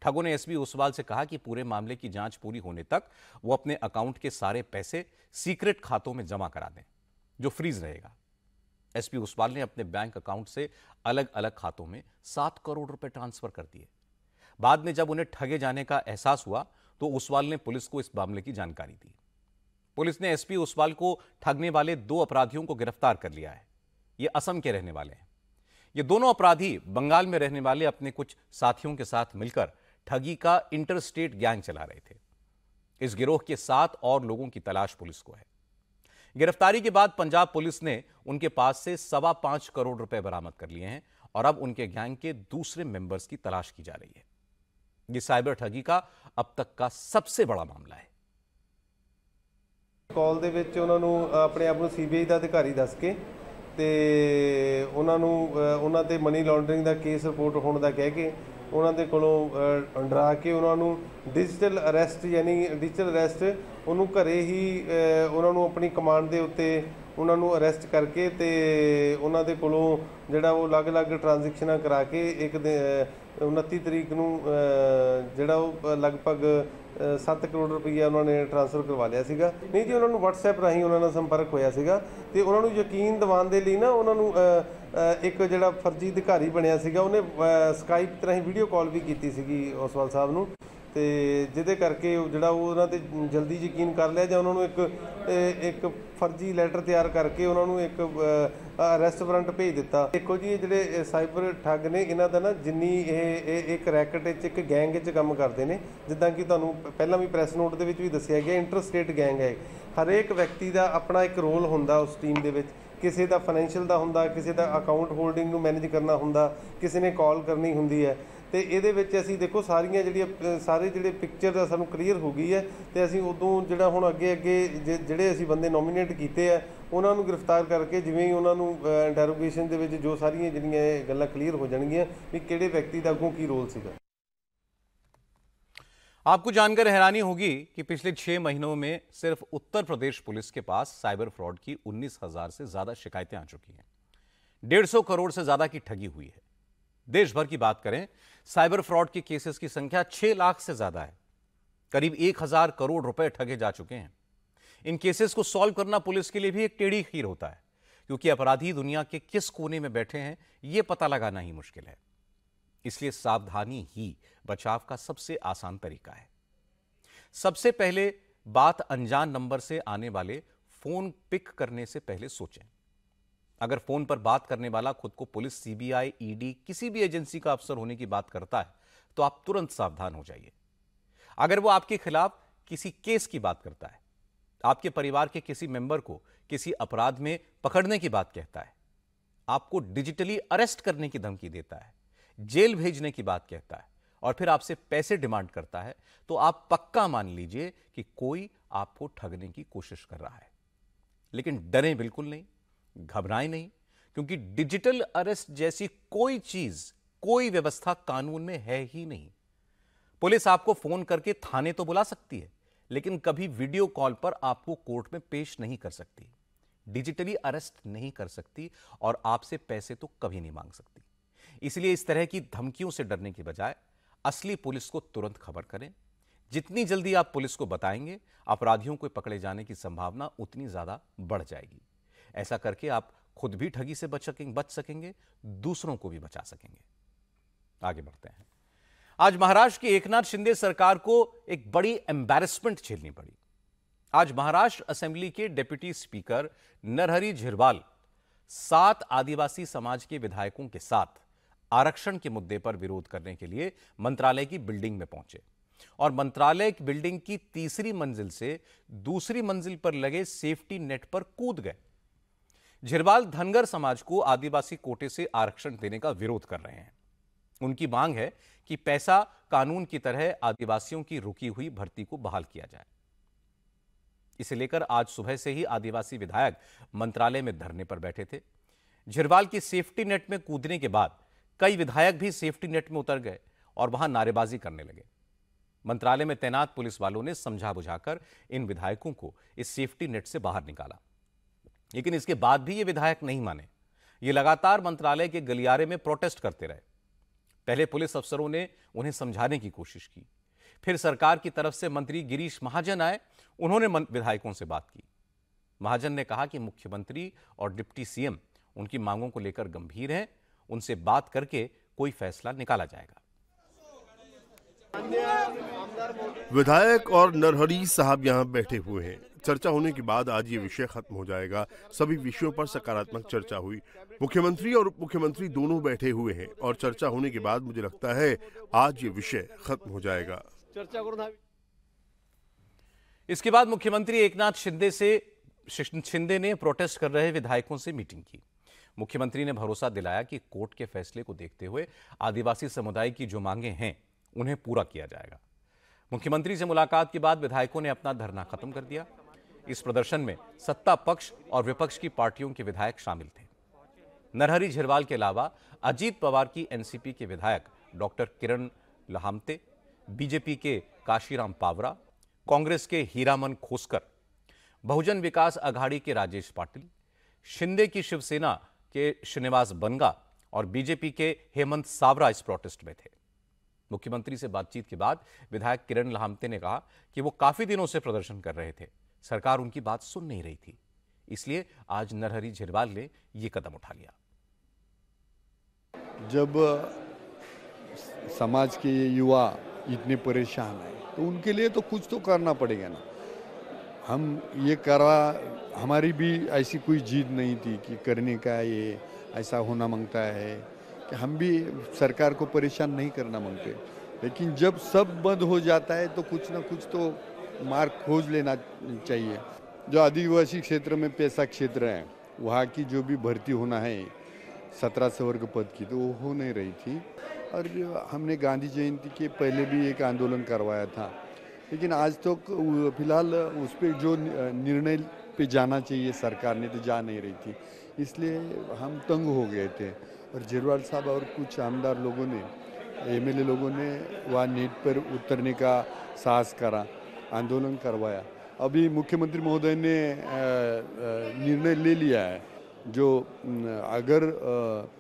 [SPEAKER 1] ठगों ने एसपी ओसवाल से कहा कि पूरे मामले की जांच पूरी होने तक वो अपने अकाउंट के सारे पैसे सीक्रेट खातों में जमा करा दें जो फ्रीज रहेगा एसपी ओसवाल ने अपने बैंक अकाउंट से अलग अलग खातों में सात करोड़ रुपए ट्रांसफर कर दिए बाद में जब उन्हें ठगे जाने का एहसास हुआ तो उसवाल ने पुलिस को इस मामले की जानकारी दी पुलिस ने एसपी उसवाल को ठगने वाले दो अपराधियों को गिरफ्तार कर लिया है ये असम के रहने वाले हैं ये दोनों अपराधी बंगाल में रहने वाले अपने कुछ साथियों के साथ मिलकर ठगी का इंटर स्टेट गैंग चला रहे थे इस गिरोह के सात और लोगों की तलाश पुलिस को है गिरफ्तारी के बाद पंजाब पुलिस ने उनके पास से सवा पांच करोड़ रुपए बरामद कर लिए हैं और अब उनके गैंग के दूसरे मेंबर्स की तलाश की जा रही है ये साइबर ठगी का अब तक का सबसे बड़ा मामला है
[SPEAKER 11] ਕਾਲ ਦੇ ਵਿੱਚ ਉਹਨਾਂ ਨੂੰ ਆਪਣੇ ਆਪ ਨੂੰ ਸੀਬੀਆਈ ਦਾ ਅਧਿਕਾਰੀ ਦੱਸ ਕੇ ਤੇ ਉਹਨਾਂ ਨੂੰ ਉਹਨਾਂ ਤੇ ਮਨੀ ਲਾਂਡਰਿੰਗ ਦਾ ਕੇਸ ਰਿਪੋਰਟ ਹੋਣ ਦਾ ਕਹਿ ਕੇ ਉਹਨਾਂ ਦੇ ਕੋਲੋਂ ਅੰਡਰਾ ਕੇ ਉਹਨਾਂ ਨੂੰ ਡਿਜੀਟਲ ਅਰੈਸਟ ਯਾਨੀ ਡਿਜੀਟਲ ਅਰੈਸਟ ਉਹਨੂੰ ਘਰੇ ਹੀ ਉਹਨਾਂ ਨੂੰ ਆਪਣੀ ਕਮਾਂਡ ਦੇ ਉੱਤੇ ਉਹਨਾਂ ਨੂੰ ਅਰੈਸਟ ਕਰਕੇ ਤੇ ਉਹਨਾਂ ਦੇ ਕੋਲੋਂ ਜਿਹੜਾ ਉਹ ਅਲੱਗ-ਅਲੱਗ ਟ੍ਰਾਂਜੈਕਸ਼ਨਾਂ ਕਰਾ ਕੇ ਇੱਕ ਦਿਨ 29 ਤਰੀਕ ਨੂੰ ਜਿਹੜਾ ਉਹ ਲਗਭਗ 7 ਕਰੋੜ ਰੁਪਈਆ ਉਹਨਾਂ ਨੇ ਟ੍ਰਾਂਸਫਰ ਕਰਵਾ ਲਿਆ ਸੀਗਾ ਨਹੀਂ ਜੀ ਉਹਨਾਂ ਨੂੰ WhatsApp ਰਾਹੀਂ ਉਹਨਾਂ ਨਾਲ ਸੰਪਰਕ ਹੋਇਆ ਸੀਗਾ ਤੇ ਉਹਨਾਂ ਨੂੰ ਯਕੀਨ ਦਿਵਾਉਣ ਦੇ ਲਈ ਨਾ ਉਹਨਾਂ ਨੂੰ ਇੱਕ ਜਿਹੜਾ ਫਰਜ਼ੀ ਅਧਿਕਾਰੀ ਬਣਿਆ ਸੀਗਾ ਉਹਨੇ ਸਕਾਈਪ ਤੇ ਰਾਹੀਂ ਵੀਡੀਓ ਕਾਲ ਵੀ ਕੀਤੀ ਸੀਗੀ ਉਸਵਾਲ ਸਾਹਿਬ ਨੂੰ ਤੇ ਜਿਹਦੇ ਕਰਕੇ ਜਿਹੜਾ ਉਹ ਉਹਨਾਂ ਤੇ ਜਲਦੀ ਯਕੀਨ ਕਰ ਲਿਆ ਜਾਂ ਉਹਨਾਂ ਨੂੰ ਇੱਕ ਇੱਕ ਫਰਜ਼ੀ ਲੈਟਰ ਤਿਆਰ ਕਰਕੇ ਉਹਨਾਂ ਨੂੰ ਇੱਕ ਅਰੈਸਟ ਵਾਰੰਟ ਭੇਜ ਦਿੱਤਾ ਦੇਖੋ ਜੀ ਇਹ ਜਿਹੜੇ ਸਾਈਬਰ ਠੱਗ ਨੇ ਇਹਨਾਂ ਦਾ ਨਾ ਜਿੰਨੀ ਇਹ ਇੱਕ ਰੈਕਟ ਵਿੱਚ ਇੱਕ ਗੈਂਗ ਵਿੱਚ ਕੰਮ ਕਰਦੇ ਨੇ ਜਿੱਦਾਂ ਕਿ ਤੁਹਾਨੂੰ ਪਹਿਲਾਂ ਵੀ ਪ੍ਰੈਸ ਨੋਟ ਦੇ ਵਿੱਚ ਵੀ ਦੱਸਿਆ ਗਿਆ ਇੰਟਰ ਸਟੇਟ ਗੈਂਗ ਹੈ ਹਰੇਕ ਵਿਅਕਤੀ ਦਾ ਆਪਣਾ ਇੱਕ ਰੋਲ ਹੁੰਦਾ ਉਸ ਟੀਮ ਦੇ ਵਿੱਚ ਕਿਸੇ ਦਾ ਫਾਈਨੈਂਸ਼ੀਅਲ ਦਾ ਹੁੰਦਾ ਕਿਸੇ ਦਾ ਅਕਾਊਂਟ ਹੋਲਡਿੰਗ ਨੂੰ ਮੈਨੇਜ ਕਰਨਾ ਹੁੰਦਾ ਕਿਸੇ ਨੇ ਕਾਲ ਕਰਨੀ ਹੁੰਦੀ ਹੈ ਤੇ ਇਹਦੇ ਵਿੱਚ ਅਸੀਂ ਦੇਖੋ ਸਾਰੀਆਂ ਜਿਹੜੀਆਂ ਸਾਰੇ ਜਿਹੜੇ ਪਿਕਚਰ ਦਾ ਸਾਨੂੰ ਕਲੀਅਰ ਹੋ ਗਈ ਹੈ ਤੇ ਅਸੀਂ ਉਦੋਂ ਜਿਹੜਾ ਹੁਣ ਅੱਗੇ ਅੱਗੇ ਜਿਹੜੇ ਅਸੀਂ ਬੰਦੇ ਨੋਮੀਨੇਟ ਕੀਤੇ ਆ ਉਹਨਾਂ ਨੂੰ ਗ੍ਰਿਫਤਾਰ ਕਰਕੇ ਜਿਵੇਂ ਹੀ ਉਹਨਾਂ ਨੂੰ ਇੰਟਰੋਗੇਸ਼ਨ ਦੇ ਵਿੱਚ ਜੋ ਸਾਰੀਆਂ ਜਿਹੜੀਆਂ ਇਹ ਗੱਲਾਂ ਕਲੀਅਰ ਹੋ ਜਾਣਗੀਆਂ ਵੀ ਕਿਹੜੇ ਵਿਅਕਤੀ ਦਾ ਅੱਗੋਂ ਕੀ ਰੋਲ ਸੀਗਾ
[SPEAKER 1] आपको जानकर हैरानी होगी कि पिछले छह महीनों में सिर्फ उत्तर प्रदेश पुलिस के पास साइबर फ्रॉड की उन्नीस हजार से ज्यादा शिकायतें आ चुकी हैं डेढ़ सौ करोड़ से ज्यादा की ठगी हुई है देश भर की बात करें साइबर फ्रॉड के केसेस की संख्या छह लाख से ज्यादा है करीब एक हजार करोड़ रुपए ठगे जा चुके हैं इन केसेस को सॉल्व करना पुलिस के लिए भी एक टेढ़ी खीर होता है क्योंकि अपराधी दुनिया के किस कोने में बैठे हैं यह पता लगाना ही मुश्किल है इसलिए सावधानी ही बचाव का सबसे आसान तरीका है सबसे पहले बात अनजान नंबर से आने वाले फोन पिक करने से पहले सोचें अगर फोन पर बात करने वाला खुद को पुलिस सीबीआई ईडी किसी भी एजेंसी का अफसर होने की बात करता है तो आप तुरंत सावधान हो जाइए अगर वो आपके खिलाफ किसी केस की बात करता है आपके परिवार के किसी मेंबर को किसी अपराध में पकड़ने की बात कहता है आपको डिजिटली अरेस्ट करने की धमकी देता है जेल भेजने की बात कहता है और फिर आपसे पैसे डिमांड करता है तो आप पक्का मान लीजिए कि कोई आपको ठगने की कोशिश कर रहा है लेकिन डरें बिल्कुल नहीं घबराएं नहीं क्योंकि डिजिटल अरेस्ट जैसी कोई चीज कोई व्यवस्था कानून में है ही नहीं पुलिस आपको फोन करके थाने तो बुला सकती है लेकिन कभी वीडियो कॉल पर आपको कोर्ट में पेश नहीं कर सकती डिजिटली अरेस्ट नहीं कर सकती और आपसे पैसे तो कभी नहीं मांग सकती इसलिए इस तरह की धमकियों से डरने की बजाय असली पुलिस को तुरंत खबर करें जितनी जल्दी आप पुलिस को बताएंगे अपराधियों को पकड़े जाने की संभावना उतनी ज्यादा बढ़ जाएगी ऐसा करके आप खुद भी ठगी से बच सकेंगे बच सकेंगे दूसरों को भी बचा सकेंगे आगे बढ़ते हैं आज महाराष्ट्र की एकनाथ शिंदे सरकार को एक बड़ी एम्बेरसमेंट झेलनी पड़ी आज महाराष्ट्र असेंबली के डिप्यूटी स्पीकर नरहरी झिरवाल सात आदिवासी समाज के विधायकों के साथ आरक्षण के मुद्दे पर विरोध करने के लिए मंत्रालय की बिल्डिंग में पहुंचे और मंत्रालय की बिल्डिंग की तीसरी मंजिल से दूसरी मंजिल पर लगे सेफ्टी नेट पर कूद गए झिरवाल धनगर समाज को आदिवासी कोटे से आरक्षण देने का विरोध कर रहे हैं उनकी मांग है कि पैसा कानून की तरह आदिवासियों की रुकी हुई भर्ती को बहाल किया जाए इसे लेकर आज सुबह से ही आदिवासी विधायक मंत्रालय में धरने पर बैठे थे झिरवाल की सेफ्टी नेट में कूदने के बाद कई विधायक भी सेफ्टी नेट में उतर गए और वहां नारेबाजी करने लगे मंत्रालय में तैनात पुलिस वालों ने समझा बुझाकर इन विधायकों को इस सेफ्टी नेट से बाहर निकाला लेकिन इसके बाद भी ये विधायक नहीं माने ये लगातार मंत्रालय के गलियारे में प्रोटेस्ट करते रहे पहले पुलिस अफसरों ने उन्हें समझाने की कोशिश की फिर सरकार की तरफ से मंत्री गिरीश महाजन आए उन्होंने विधायकों से बात की महाजन ने कहा कि मुख्यमंत्री और डिप्टी सीएम उनकी मांगों को लेकर गंभीर हैं उनसे बात करके कोई फैसला निकाला जाएगा
[SPEAKER 12] विधायक और नरहरी साहब यहाँ बैठे हुए हैं चर्चा होने के बाद आज ये विषय खत्म हो जाएगा सभी विषयों पर सकारात्मक चर्चा हुई मुख्यमंत्री और उप मुख्यमंत्री दोनों बैठे हुए हैं और चर्चा होने के बाद मुझे लगता
[SPEAKER 1] है आज ये विषय खत्म हो जाएगा इसके बाद मुख्यमंत्री एकनाथ शिंदे से शिंदे ने प्रोटेस्ट कर रहे विधायकों से मीटिंग की मुख्यमंत्री ने भरोसा दिलाया कि कोर्ट के फैसले को देखते हुए आदिवासी समुदाय की जो मांगे हैं उन्हें पूरा किया जाएगा मुख्यमंत्री से मुलाकात के बाद विधायकों ने अपना धरना खत्म कर दिया इस प्रदर्शन में सत्ता पक्ष और विपक्ष की पार्टियों के विधायक शामिल थे नरहरी झिरवाल के अलावा अजीत पवार की एनसीपी के विधायक डॉक्टर किरण लहामते बीजेपी के काशीराम पावरा कांग्रेस के हीरामन खोसकर बहुजन विकास अघाड़ी के राजेश पाटिल शिंदे की शिवसेना के श्रीनिवास बनगा और बीजेपी के हेमंत सावरा इस प्रोटेस्ट में थे मुख्यमंत्री से बातचीत के बाद विधायक किरण लहामते ने कहा कि वो काफी दिनों से प्रदर्शन कर रहे थे सरकार उनकी बात सुन नहीं रही थी इसलिए आज नरहरी झिरवाल ने
[SPEAKER 9] यह कदम उठा लिया जब समाज के युवा इतने परेशान है तो उनके लिए तो कुछ तो करना पड़ेगा ना हम ये करा हमारी भी ऐसी कोई जीत नहीं थी कि करने का ये ऐसा होना मांगता है कि हम भी सरकार को परेशान नहीं करना मांगते लेकिन जब सब बंद हो जाता है तो कुछ ना कुछ तो मार्ग खोज लेना चाहिए जो आदिवासी क्षेत्र में पैसा क्षेत्र है वहाँ की जो भी भर्ती होना है सत्रह सौ वर्ग पद की तो वो हो नहीं रही थी और हमने गांधी जयंती के पहले भी एक आंदोलन करवाया था लेकिन आज तो फिलहाल उस पर जो निर्णय पे जाना चाहिए सरकार ने तो जा नहीं रही थी इसलिए हम तंग हो गए थे और जेरवाल साहब और कुछ आमदार लोगों ने एमएलए लोगों ने वहाँ नेट पर उतरने का साहस करा आंदोलन करवाया अभी मुख्यमंत्री महोदय ने निर्णय ले लिया है जो अगर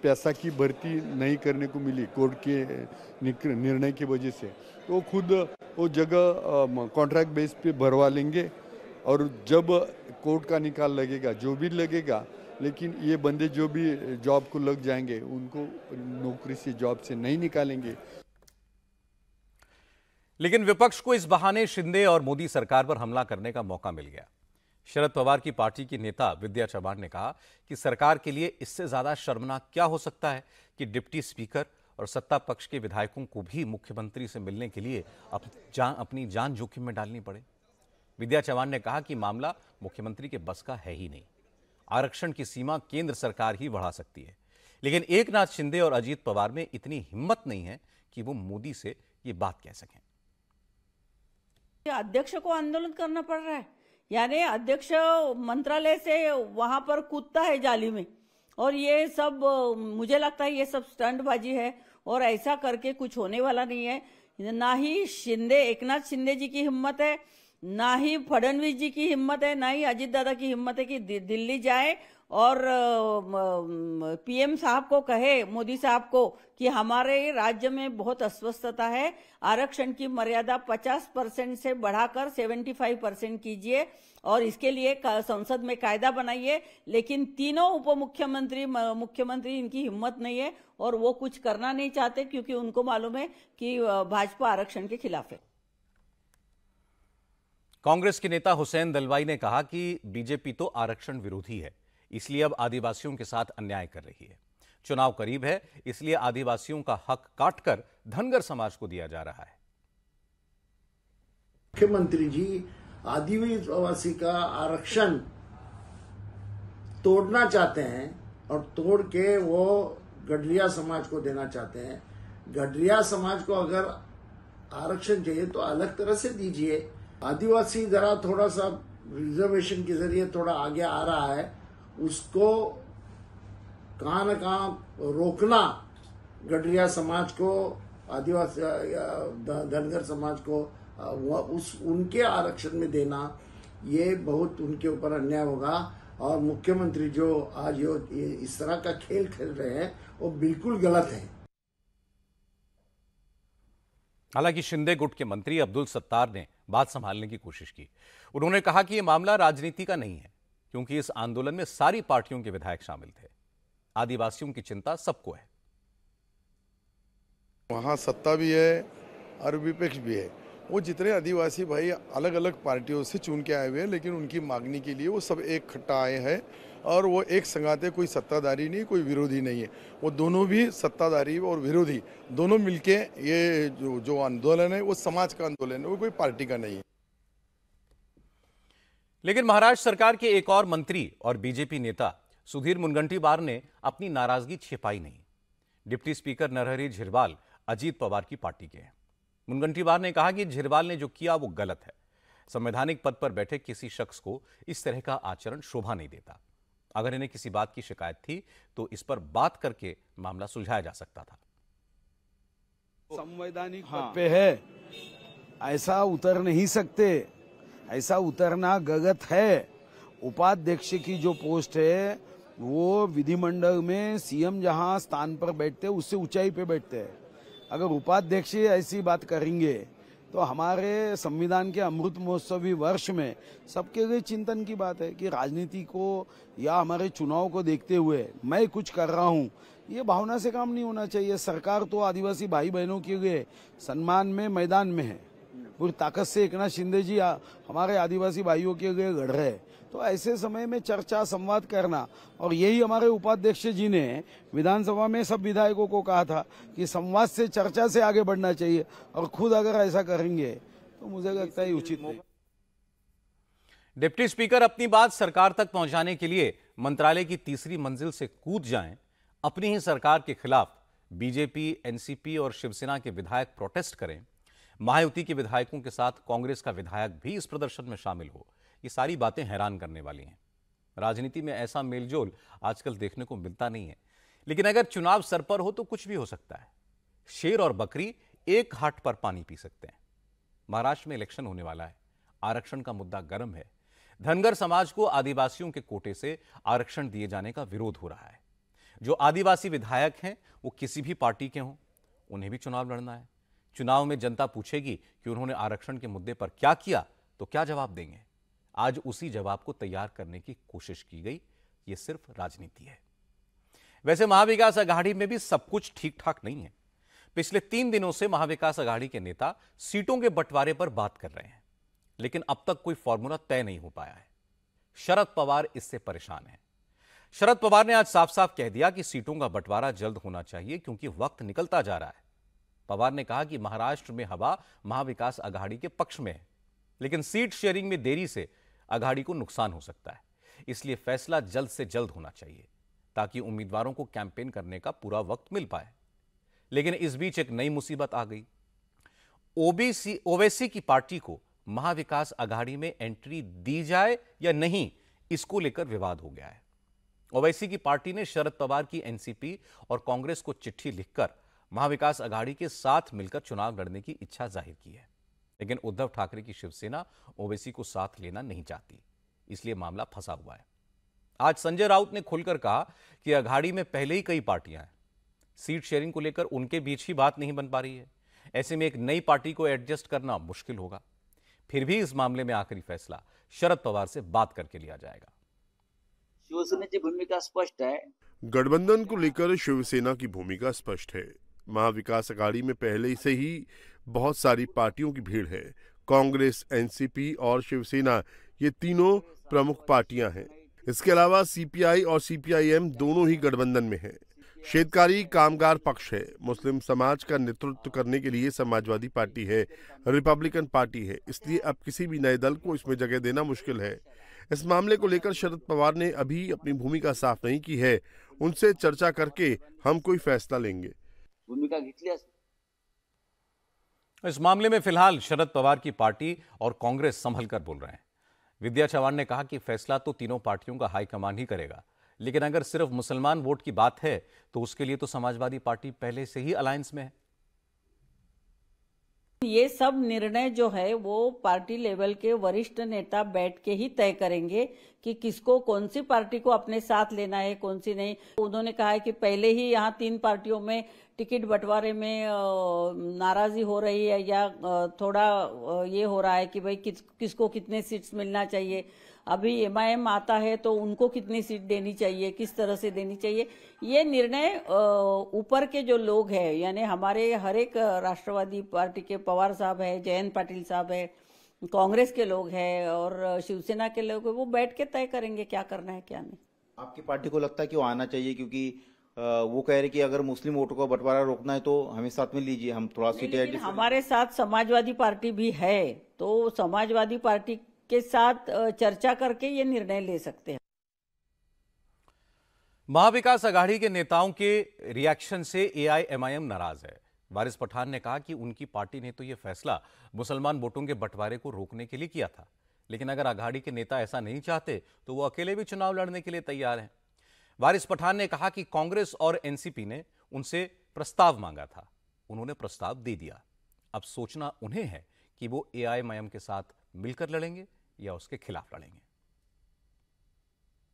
[SPEAKER 9] पैसा की भर्ती नहीं करने को मिली कोर्ट के निर्णय की वजह से तो खुद वो जगह कॉन्ट्रैक्ट बेस पे भरवा लेंगे और जब कोर्ट का निकाल लगेगा जो भी लगेगा लेकिन ये बंदे जो भी जॉब को लग जाएंगे उनको नौकरी से जॉब से नहीं निकालेंगे
[SPEAKER 1] लेकिन विपक्ष को इस बहाने शिंदे और मोदी सरकार पर हमला करने का मौका मिल गया शरद पवार की पार्टी की नेता विद्या चौहान ने कहा कि सरकार के लिए इससे ज्यादा शर्मनाक क्या हो सकता है कि डिप्टी स्पीकर और सत्ता पक्ष के विधायकों को भी मुख्यमंत्री से मिलने के लिए अप, जान, अपनी जान जोखिम में डालनी पड़े विद्या चौहान ने कहा कि मामला मुख्यमंत्री के बस का है ही नहीं आरक्षण की सीमा केंद्र सरकार ही बढ़ा सकती है लेकिन एक नाथ शिंदे और अजीत पवार में इतनी हिम्मत नहीं है कि वो मोदी से ये बात कह सकें
[SPEAKER 6] अध्यक्ष को आंदोलन करना पड़ रहा है यानी अध्यक्ष मंत्रालय से वहां पर कूदता है जाली में और ये सब मुझे लगता है ये सब स्टंटबाजी है और ऐसा करके कुछ होने वाला नहीं है ना ही शिंदे एकनाथ शिंदे जी की हिम्मत है ना ही फडणवीस जी की हिम्मत है ना ही अजीत दादा की हिम्मत है कि दिल्ली जाए और पीएम साहब को कहे मोदी साहब को कि हमारे राज्य में बहुत अस्वस्थता है आरक्षण की मर्यादा 50 परसेंट से बढ़ाकर 75 परसेंट कीजिए और इसके लिए संसद में कायदा बनाइए लेकिन तीनों उप मुख्यमंत्री मुख्यमंत्री इनकी हिम्मत नहीं है और वो कुछ करना नहीं चाहते क्योंकि उनको मालूम है कि भाजपा आरक्षण के खिलाफ है
[SPEAKER 1] कांग्रेस के नेता हुसैन दलवाई ने कहा कि बीजेपी तो आरक्षण विरोधी है इसलिए अब आदिवासियों के साथ अन्याय कर रही है चुनाव करीब है इसलिए आदिवासियों का हक काटकर
[SPEAKER 13] धनगर समाज को दिया जा रहा है मुख्यमंत्री जी आदिवासी का आरक्षण तोड़ना चाहते हैं और तोड़ के वो गडरिया समाज को देना चाहते हैं गडरिया समाज को अगर आरक्षण चाहिए तो अलग तरह से दीजिए आदिवासी जरा थोड़ा सा रिजर्वेशन के जरिए थोड़ा आगे आ रहा है उसको कहाँ न कहाँ रोकना गडरिया समाज को आदिवासी धनगर समाज को उस उनके आरक्षण में देना ये बहुत उनके ऊपर अन्याय होगा और मुख्यमंत्री जो आज यो इस तरह का खेल खेल रहे हैं वो बिल्कुल गलत है
[SPEAKER 1] हालांकि शिंदे गुट के मंत्री अब्दुल सत्तार ने बात संभालने की कोशिश की उन्होंने कहा कि यह मामला राजनीति का नहीं है क्योंकि इस आंदोलन में सारी पार्टियों के विधायक शामिल थे
[SPEAKER 9] आदिवासियों की चिंता सबको है वहां सत्ता भी है और विपक्ष भी है वो जितने आदिवासी भाई अलग अलग पार्टियों से चुन के आए हुए हैं लेकिन उनकी मांगने के लिए वो सब एक खट्टा आए हैं और वो एक संगाते कोई सत्ताधारी नहीं कोई विरोधी नहीं है वो दोनों भी सत्ताधारी और विरोधी दोनों मिलके ये जो जो आंदोलन है वो समाज का आंदोलन है वो कोई पार्टी का नहीं है
[SPEAKER 1] लेकिन महाराष्ट्र सरकार के एक और मंत्री और बीजेपी नेता सुधीर मुनगंटीवार ने अपनी नाराजगी छिपाई नहीं डिप्टी स्पीकर नरहरी झिरवाल अजीत पवार की पार्टी के हैं मुनगंटीवार ने कहा कि झिरवाल ने जो किया वो गलत है संवैधानिक पद पर बैठे किसी शख्स को इस तरह का आचरण शोभा नहीं देता अगर इन्हें किसी बात की शिकायत थी तो इस पर बात करके मामला सुलझाया जा सकता था
[SPEAKER 14] संवैधानिक हाँ। पे है ऐसा उतर नहीं सकते ऐसा उतरना गलत है उपाध्यक्ष की जो पोस्ट है वो विधिमंडल में सीएम जहां स्थान पर बैठते हैं उससे ऊंचाई पे बैठते हैं अगर उपाध्यक्ष ऐसी बात करेंगे तो हमारे संविधान के अमृत महोत्सवी वर्ष में सबके लिए चिंतन की बात है कि राजनीति को या हमारे चुनाव को देखते हुए मैं कुछ कर रहा हूँ ये भावना से काम नहीं होना चाहिए सरकार तो आदिवासी भाई बहनों के लिए सम्मान में मैदान में है पूरी ताकत से एक नाथ शिंदे जी आ, हमारे आदिवासी भाइयों के लिए लड़ रहे तो ऐसे समय में चर्चा संवाद करना और यही हमारे उपाध्यक्ष जी ने विधानसभा में सब विधायकों को कहा था कि संवाद से चर्चा से आगे बढ़ना चाहिए और खुद अगर ऐसा करेंगे तो मुझे लगता है उचित नहीं
[SPEAKER 1] डिप्टी स्पीकर अपनी बात सरकार तक पहुंचाने के लिए मंत्रालय की तीसरी मंजिल से कूद जाएं, अपनी ही सरकार के खिलाफ बीजेपी एनसीपी और शिवसेना के विधायक प्रोटेस्ट करें महायुति के विधायकों के साथ कांग्रेस का विधायक भी इस प्रदर्शन में शामिल हो ये सारी बातें हैरान करने वाली हैं राजनीति में ऐसा मेलजोल आजकल देखने को मिलता नहीं है लेकिन अगर चुनाव सर पर हो तो कुछ भी हो सकता है शेर और बकरी एक हाट पर पानी पी सकते हैं महाराष्ट्र में इलेक्शन होने वाला है आरक्षण का मुद्दा गर्म है धनगर समाज को आदिवासियों के कोटे से आरक्षण दिए जाने का विरोध हो रहा है जो आदिवासी विधायक हैं वो किसी भी पार्टी के हों उन्हें भी चुनाव लड़ना है चुनाव में जनता पूछेगी कि उन्होंने आरक्षण के मुद्दे पर क्या किया तो क्या जवाब देंगे आज उसी जवाब को तैयार करने की कोशिश की गई ये सिर्फ राजनीति है वैसे महाविकास आघाड़ी में भी सब कुछ ठीक ठाक नहीं है पिछले तीन दिनों से महाविकास आघाड़ी के नेता सीटों के बंटवारे पर बात कर रहे हैं लेकिन अब तक कोई फॉर्मूला तय नहीं हो पाया है शरद पवार इससे परेशान है शरद पवार ने आज साफ साफ कह दिया कि सीटों का बंटवारा जल्द होना चाहिए क्योंकि वक्त निकलता जा रहा है पवार ने कहा कि महाराष्ट्र में हवा महाविकास आघाड़ी के पक्ष में है लेकिन सीट शेयरिंग में देरी से आघाड़ी को नुकसान हो सकता है इसलिए फैसला जल्द से जल्द होना चाहिए ताकि उम्मीदवारों को कैंपेन करने का पूरा वक्त मिल पाए लेकिन इस बीच एक नई मुसीबत आ गई ओबीसी ओवैसी की पार्टी को महाविकास आघाड़ी में एंट्री दी जाए या नहीं इसको लेकर विवाद हो गया है ओवैसी की पार्टी ने शरद पवार की एनसीपी और कांग्रेस को चिट्ठी लिखकर महाविकास आघाड़ी के साथ मिलकर चुनाव लड़ने की इच्छा जाहिर की है लेकिन उद्धव ठाकरे की शिवसेना ओवैसी को साथ लेना नहीं चाहती इसलिए मामला फंसा हुआ है आज संजय राउत ने खुलकर कहा कि अघाड़ी में पहले ही कई पार्टियां हैं सीट शेयरिंग को लेकर उनके बीच ही बात नहीं बन पा रही है ऐसे में एक नई पार्टी को एडजस्ट करना मुश्किल होगा फिर भी इस मामले में आखिरी फैसला शरद पवार से बात करके लिया जाएगा
[SPEAKER 3] शिवसेना की भूमिका स्पष्ट है
[SPEAKER 12] गठबंधन को लेकर शिवसेना की भूमिका स्पष्ट है महाविकास अघाड़ी में पहले से ही बहुत सारी पार्टियों की भीड़ है कांग्रेस एनसीपी और शिवसेना ये तीनों प्रमुख पार्टियां हैं इसके अलावा सीपीआई और सीपीआईएम दोनों ही गठबंधन में हैं शेतकारी कामगार पक्ष है मुस्लिम समाज का नेतृत्व करने के लिए समाजवादी पार्टी है रिपब्लिकन पार्टी है इसलिए अब किसी भी नए दल को इसमें जगह देना मुश्किल है इस मामले को लेकर शरद पवार ने अभी अपनी भूमिका साफ नहीं की है उनसे चर्चा करके हम कोई फैसला लेंगे
[SPEAKER 2] भूमिका घी
[SPEAKER 1] इस मामले में फिलहाल शरद पवार की पार्टी और कांग्रेस संभल कर बोल रहे हैं विद्या चौहान ने कहा कि फैसला तो तीनों पार्टियों का हाईकमान ही करेगा लेकिन अगर सिर्फ मुसलमान वोट की बात है तो उसके लिए तो समाजवादी पार्टी पहले से ही अलायंस में है
[SPEAKER 6] ये सब निर्णय जो है वो पार्टी लेवल के वरिष्ठ नेता बैठ के ही तय करेंगे कि किसको कौन सी पार्टी को अपने साथ लेना है कौन सी नहीं उन्होंने कहा है कि पहले ही यहाँ तीन पार्टियों में टिकट बंटवारे में नाराजी हो रही है या थोड़ा ये हो रहा है कि भाई किस किसको कितने सीट्स मिलना चाहिए अभी एमआईएम आता है तो उनको कितनी सीट देनी चाहिए किस तरह से देनी चाहिए ये निर्णय ऊपर के जो लोग हैं यानी हमारे हर एक राष्ट्रवादी पार्टी के पवार साहब है जयंत पाटिल साहब है कांग्रेस के लोग हैं और शिवसेना के लोग है वो बैठ के तय करेंगे क्या करना है क्या नहीं
[SPEAKER 14] आपकी पार्टी को लगता है कि वो आना चाहिए क्योंकि वो कह रहे कि अगर मुस्लिम वोटों का बंटवारा रोकना है तो हमें साथ में लीजिए हम थोड़ा सीटें
[SPEAKER 6] हमारे साथ समाजवादी पार्टी भी है तो समाजवादी पार्टी के साथ चर्चा करके ये निर्णय ले सकते हैं
[SPEAKER 1] महाविकास आघाड़ी के नेताओं के रिएक्शन से एआईएमआईएम नाराज है वारिस पठान ने कहा कि उनकी पार्टी ने तो यह फैसला मुसलमान वोटों के बंटवारे को रोकने के लिए किया था लेकिन अगर आघाड़ी के नेता ऐसा नहीं चाहते तो वो अकेले भी चुनाव लड़ने के लिए तैयार हैं वारिस पठान ने कहा कि कांग्रेस और एनसीपी ने उनसे प्रस्ताव मांगा था उन्होंने प्रस्ताव दे दिया अब सोचना उन्हें है कि वो एआईएमआईएम के साथ मिलकर लड़ेंगे या उसके खिलाफ लड़ेंगे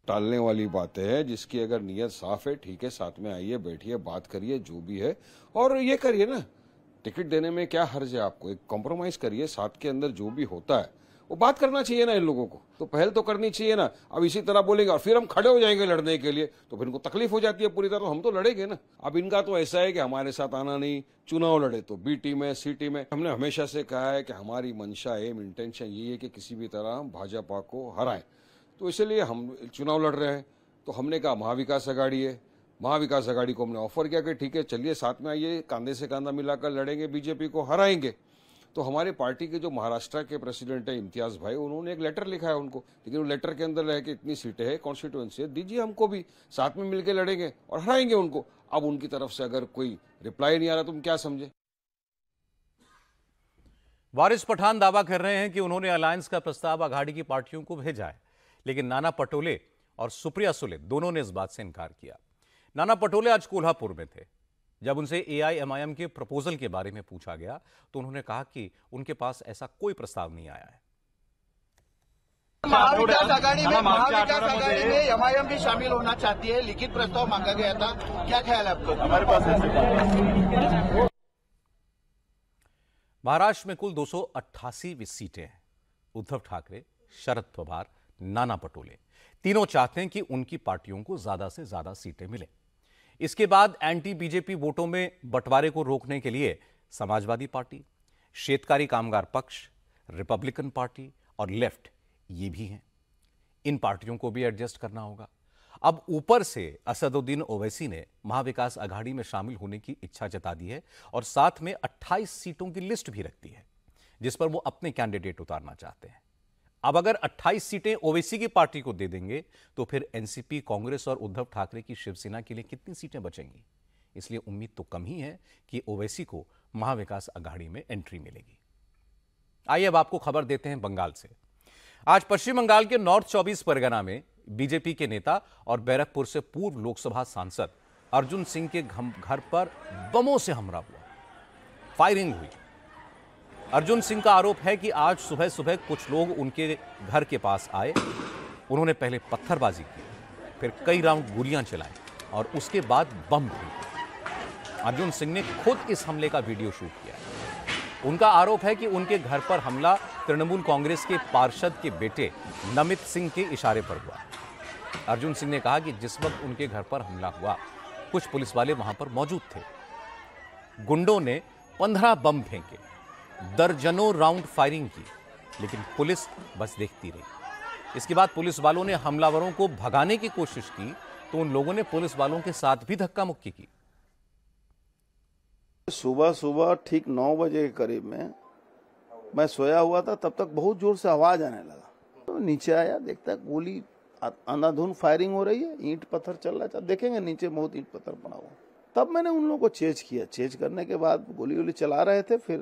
[SPEAKER 13] टालने वाली बातें हैं जिसकी अगर नीयत साफ है ठीक है साथ में आइए बैठिए बात करिए जो भी है और ये करिए ना टिकट देने में क्या हर्ज है आपको एक कॉम्प्रोमाइज करिए साथ के अंदर जो भी होता है वो बात करना चाहिए ना इन लोगों को तो पहल तो करनी चाहिए ना अब इसी तरह बोलेंगे और फिर हम खड़े हो जाएंगे लड़ने के लिए तो फिर इनको तकलीफ हो जाती है पूरी तरह तो हम तो लड़ेंगे ना अब इनका तो ऐसा है कि हमारे साथ आना नहीं चुनाव लड़े तो बी टीम है सी टीम है हमने हमेशा से कहा है कि हमारी मंशा एम इंटेंशन ये है कि किसी भी तरह हम भाजपा को हराएं तो इसलिए हम चुनाव लड़ रहे हैं तो हमने कहा महाविकास आघाड़ी है महाविकास आघाड़ी को हमने ऑफर किया कि ठीक है चलिए साथ में आइए कांधे से कांधा मिलाकर लड़ेंगे बीजेपी को हराएंगे तो हमारे पार्टी के जो महाराष्ट्र के प्रेसिडेंट है इम्तियाज भाई उन्होंने एक लेटर लिखा है उनको लेकिन वो लेटर के अंदर रह के इतनी सीटें हैं कॉन्स्टिट्यूएंसी है दीजिए हमको भी साथ में मिलकर लड़ेंगे और हराएंगे उनको अब उनकी तरफ से अगर कोई रिप्लाई नहीं आ रहा तो हम क्या समझे
[SPEAKER 1] वारिस पठान दावा कर रहे हैं कि उन्होंने अलायंस का प्रस्ताव आघाड़ी की पार्टियों को भेजा है लेकिन नाना पटोले और सुप्रिया सुले दोनों ने इस बात से इनकार किया नाना पटोले आज कोल्हापुर में थे जब उनसे एआईएमआईएम के प्रपोजल के बारे में पूछा गया तो उन्होंने कहा कि उनके पास ऐसा कोई प्रस्ताव नहीं आया है
[SPEAKER 13] महाविकास आघाड़ी में महाविकास आघाड़ी में एमआईएम
[SPEAKER 14] भी शामिल होना चाहती है लिखित प्रस्ताव मांगा गया था क्या ख्याल है आपको हमारे पास
[SPEAKER 1] महाराष्ट्र में कुल दो सीटें हैं उद्धव ठाकरे शरद पवार नाना पटोले तीनों चाहते हैं कि उनकी पार्टियों को ज्यादा से ज्यादा सीटें मिलें इसके बाद एंटी बीजेपी वोटों में बंटवारे को रोकने के लिए समाजवादी पार्टी शेतकारी कामगार पक्ष रिपब्लिकन पार्टी और लेफ्ट ये भी हैं इन पार्टियों को भी एडजस्ट करना होगा अब ऊपर से असदुद्दीन ओवैसी ने महाविकास आघाड़ी में शामिल होने की इच्छा जता दी है और साथ में 28 सीटों की लिस्ट भी रख दी है जिस पर वो अपने कैंडिडेट उतारना चाहते हैं अब अगर 28 सीटें ओवैसी की पार्टी को दे देंगे तो फिर एनसीपी कांग्रेस और उद्धव ठाकरे की शिवसेना के लिए कितनी सीटें बचेंगी इसलिए उम्मीद तो कम ही है कि ओवैसी को महाविकास अघाड़ी में एंट्री मिलेगी आइए अब आपको खबर देते हैं बंगाल से आज पश्चिम बंगाल के नॉर्थ चौबीस परगना में बीजेपी के नेता और बैरकपुर से पूर्व लोकसभा सांसद अर्जुन सिंह के घर पर बमों से हमला हुआ फायरिंग हुई अर्जुन सिंह का आरोप है कि आज सुबह सुबह कुछ लोग उनके घर के पास आए उन्होंने पहले पत्थरबाजी की फिर कई राउंड गोलियां चलाई और उसके बाद बम भी अर्जुन सिंह ने खुद इस हमले का वीडियो शूट किया उनका आरोप है कि उनके घर पर हमला तृणमूल कांग्रेस के पार्षद के बेटे नमित सिंह के इशारे पर हुआ अर्जुन सिंह ने कहा कि जिस वक्त उनके घर पर हमला हुआ कुछ पुलिस वाले वहां पर मौजूद थे गुंडों ने पंद्रह बम फेंके दर्जनों राउंड फायरिंग की लेकिन पुलिस बस देखती रही इसके बाद पुलिस वालों ने हमलावरों को भगाने की कोशिश की तो उन लोगों ने पुलिस वालों के साथ भी धक्का मुक्की की
[SPEAKER 14] सुबह सुबह ठीक नौ बजे के करीब में मैं सोया हुआ था तब तक बहुत जोर से आवाज आने लगा तो नीचे आया देखता गोली अंधाधुन फायरिंग हो रही है ईंट पत्थर चल रहा था देखेंगे नीचे बहुत ईंट पत्थर पड़ा हुआ तब मैंने उन लोगों को चेज किया चेज करने के बाद गोली वोली चला रहे थे फिर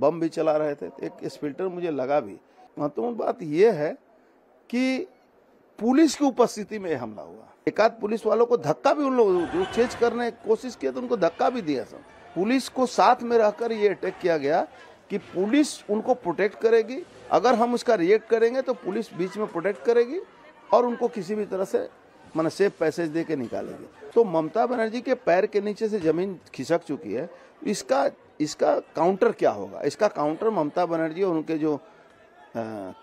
[SPEAKER 14] बम भी चला रहे थे एक स्प्लिटर मुझे लगा भी महत्वपूर्ण बात यह है कि पुलिस की उपस्थिति में हमला हुआ एकाध पुलिस वालों को धक्का भी उन लोगों जो चेज करने की कोशिश किए तो उनको धक्का भी दिया सब पुलिस को साथ में रहकर ये अटैक किया गया कि पुलिस उनको प्रोटेक्ट करेगी अगर हम उसका रिएक्ट करेंगे तो पुलिस बीच में प्रोटेक्ट करेगी और उनको किसी भी तरह से मैंने सेफ पैसेज दे के निकालेगी तो ममता बनर्जी के पैर के नीचे से जमीन खिसक चुकी है इसका इसका काउंटर क्या होगा इसका काउंटर ममता बनर्जी और उनके जो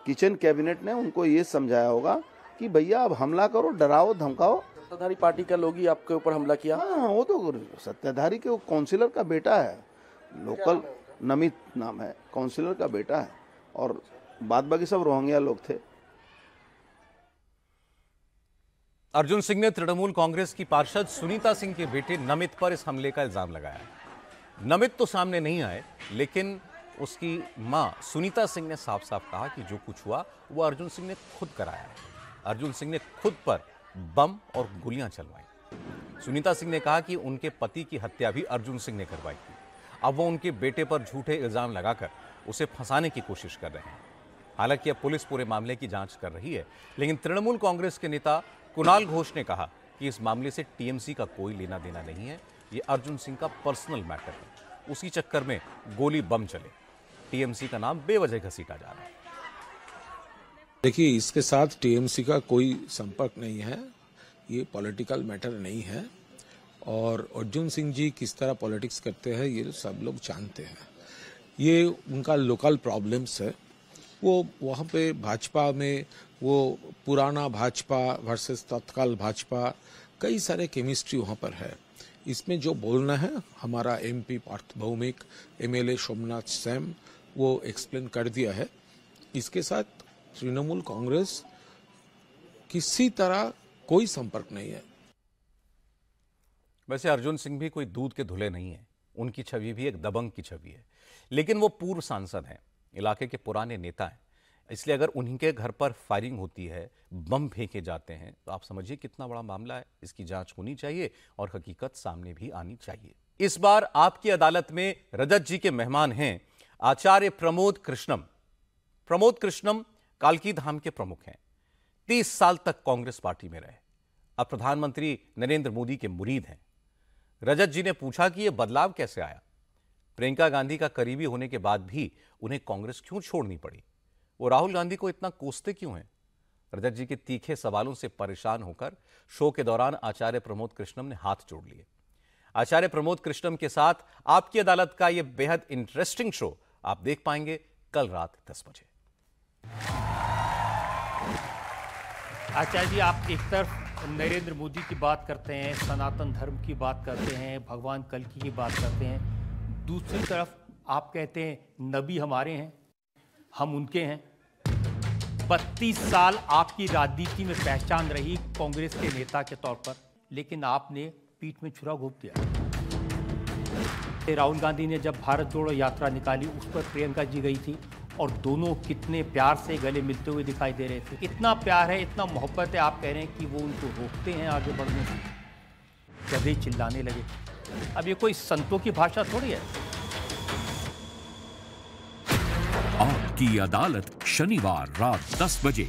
[SPEAKER 14] किचन कैबिनेट ने उनको ये समझाया होगा कि भैया अब हमला करो डराओ धमकाओ सत्ताधारी पार्टी का लोग ही आपके ऊपर हमला किया हाँ, हाँ वो तो सत्ताधारी के वो काउंसिलर का बेटा है लोकल नमित नाम है काउंसिलर का बेटा है और बाद बाकी सब रोहंग्या लोग थे
[SPEAKER 1] अर्जुन सिंह ने तृणमूल कांग्रेस की पार्षद सुनीता सिंह के बेटे नमित पर इस हमले का इल्जाम लगाया है नमित तो सामने नहीं आए लेकिन उसकी माँ सुनीता सिंह ने साफ साफ कहा कि जो कुछ हुआ वो अर्जुन सिंह ने खुद कराया है अर्जुन सिंह ने खुद पर बम और गोलियां चलवाई सुनीता सिंह ने कहा कि उनके पति की हत्या भी अर्जुन सिंह ने करवाई थी अब वो उनके बेटे पर झूठे इल्ज़ाम लगाकर उसे फंसाने की कोशिश कर रहे हैं हालांकि अब पुलिस पूरे मामले की जांच कर रही है लेकिन तृणमूल कांग्रेस के नेता कुणाल घोष ने कहा कि इस मामले से टीएमसी का कोई लेना देना नहीं है ये अर्जुन सिंह का पर्सनल मैटर है उसी चक्कर में गोली बम चले टीएमसी का नाम बेवजह घसीटा जा रहा है
[SPEAKER 10] देखिए इसके साथ टीएमसी का कोई संपर्क नहीं है ये पॉलिटिकल मैटर नहीं है और अर्जुन सिंह जी किस तरह पॉलिटिक्स करते हैं ये सब लोग जानते हैं
[SPEAKER 13] ये उनका लोकल प्रॉब्लम्स है वो वहाँ पे भाजपा में वो पुराना भाजपा वर्सेस तत्काल भाजपा कई सारे
[SPEAKER 10] केमिस्ट्री वहाँ पर है इसमें जो बोलना है हमारा एमपी पार्थ भौमिक एमएलए सोमनाथ सैम वो एक्सप्लेन कर दिया है इसके साथ तृणमूल कांग्रेस किसी तरह कोई संपर्क नहीं है
[SPEAKER 1] वैसे अर्जुन सिंह भी कोई दूध के धुले नहीं है उनकी छवि भी एक दबंग की छवि है लेकिन वो पूर्व सांसद हैं इलाके के पुराने नेता हैं इसलिए अगर उन्हीं के घर पर फायरिंग होती है बम फेंके जाते हैं तो आप समझिए कितना बड़ा मामला है इसकी जांच होनी चाहिए और हकीकत सामने भी आनी चाहिए इस बार आपकी अदालत में रजत जी के मेहमान हैं आचार्य प्रमोद कृष्णम प्रमोद कृष्णम कालकी धाम के प्रमुख हैं तीस साल तक कांग्रेस पार्टी में रहे अब प्रधानमंत्री नरेंद्र मोदी के मुरीद हैं रजत जी ने पूछा कि यह बदलाव कैसे आया प्रियंका गांधी का करीबी होने के बाद भी उन्हें कांग्रेस क्यों छोड़नी पड़ी वो राहुल गांधी को इतना कोसते क्यों हैं रजत जी के तीखे सवालों से परेशान होकर शो के दौरान आचार्य प्रमोद कृष्णम ने हाथ जोड़ लिए आचार्य प्रमोद कृष्णम के साथ आपकी अदालत का यह बेहद इंटरेस्टिंग शो आप देख पाएंगे कल रात दस बजे
[SPEAKER 7] आचार्य जी आप एक तरफ नरेंद्र मोदी की बात करते हैं सनातन धर्म की बात करते हैं भगवान कल की बात करते हैं दूसरी तरफ आप कहते हैं नबी हमारे हैं हम उनके हैं बत्तीस साल आपकी राजनीति में पहचान रही कांग्रेस के नेता के तौर पर लेकिन आपने पीठ में छुरा घोप दिया राहुल गांधी ने जब भारत जोड़ो यात्रा निकाली उस पर प्रियंका जी गई थी और दोनों कितने प्यार से गले मिलते हुए दिखाई दे रहे थे इतना प्यार है इतना मोहब्बत है आप कह रहे हैं कि वो उनको रोकते हैं आगे बढ़ने से कभी चिल्लाने लगे अब ये कोई संतों की भाषा थोड़ी है की अदालत शनिवार रात 10 बजे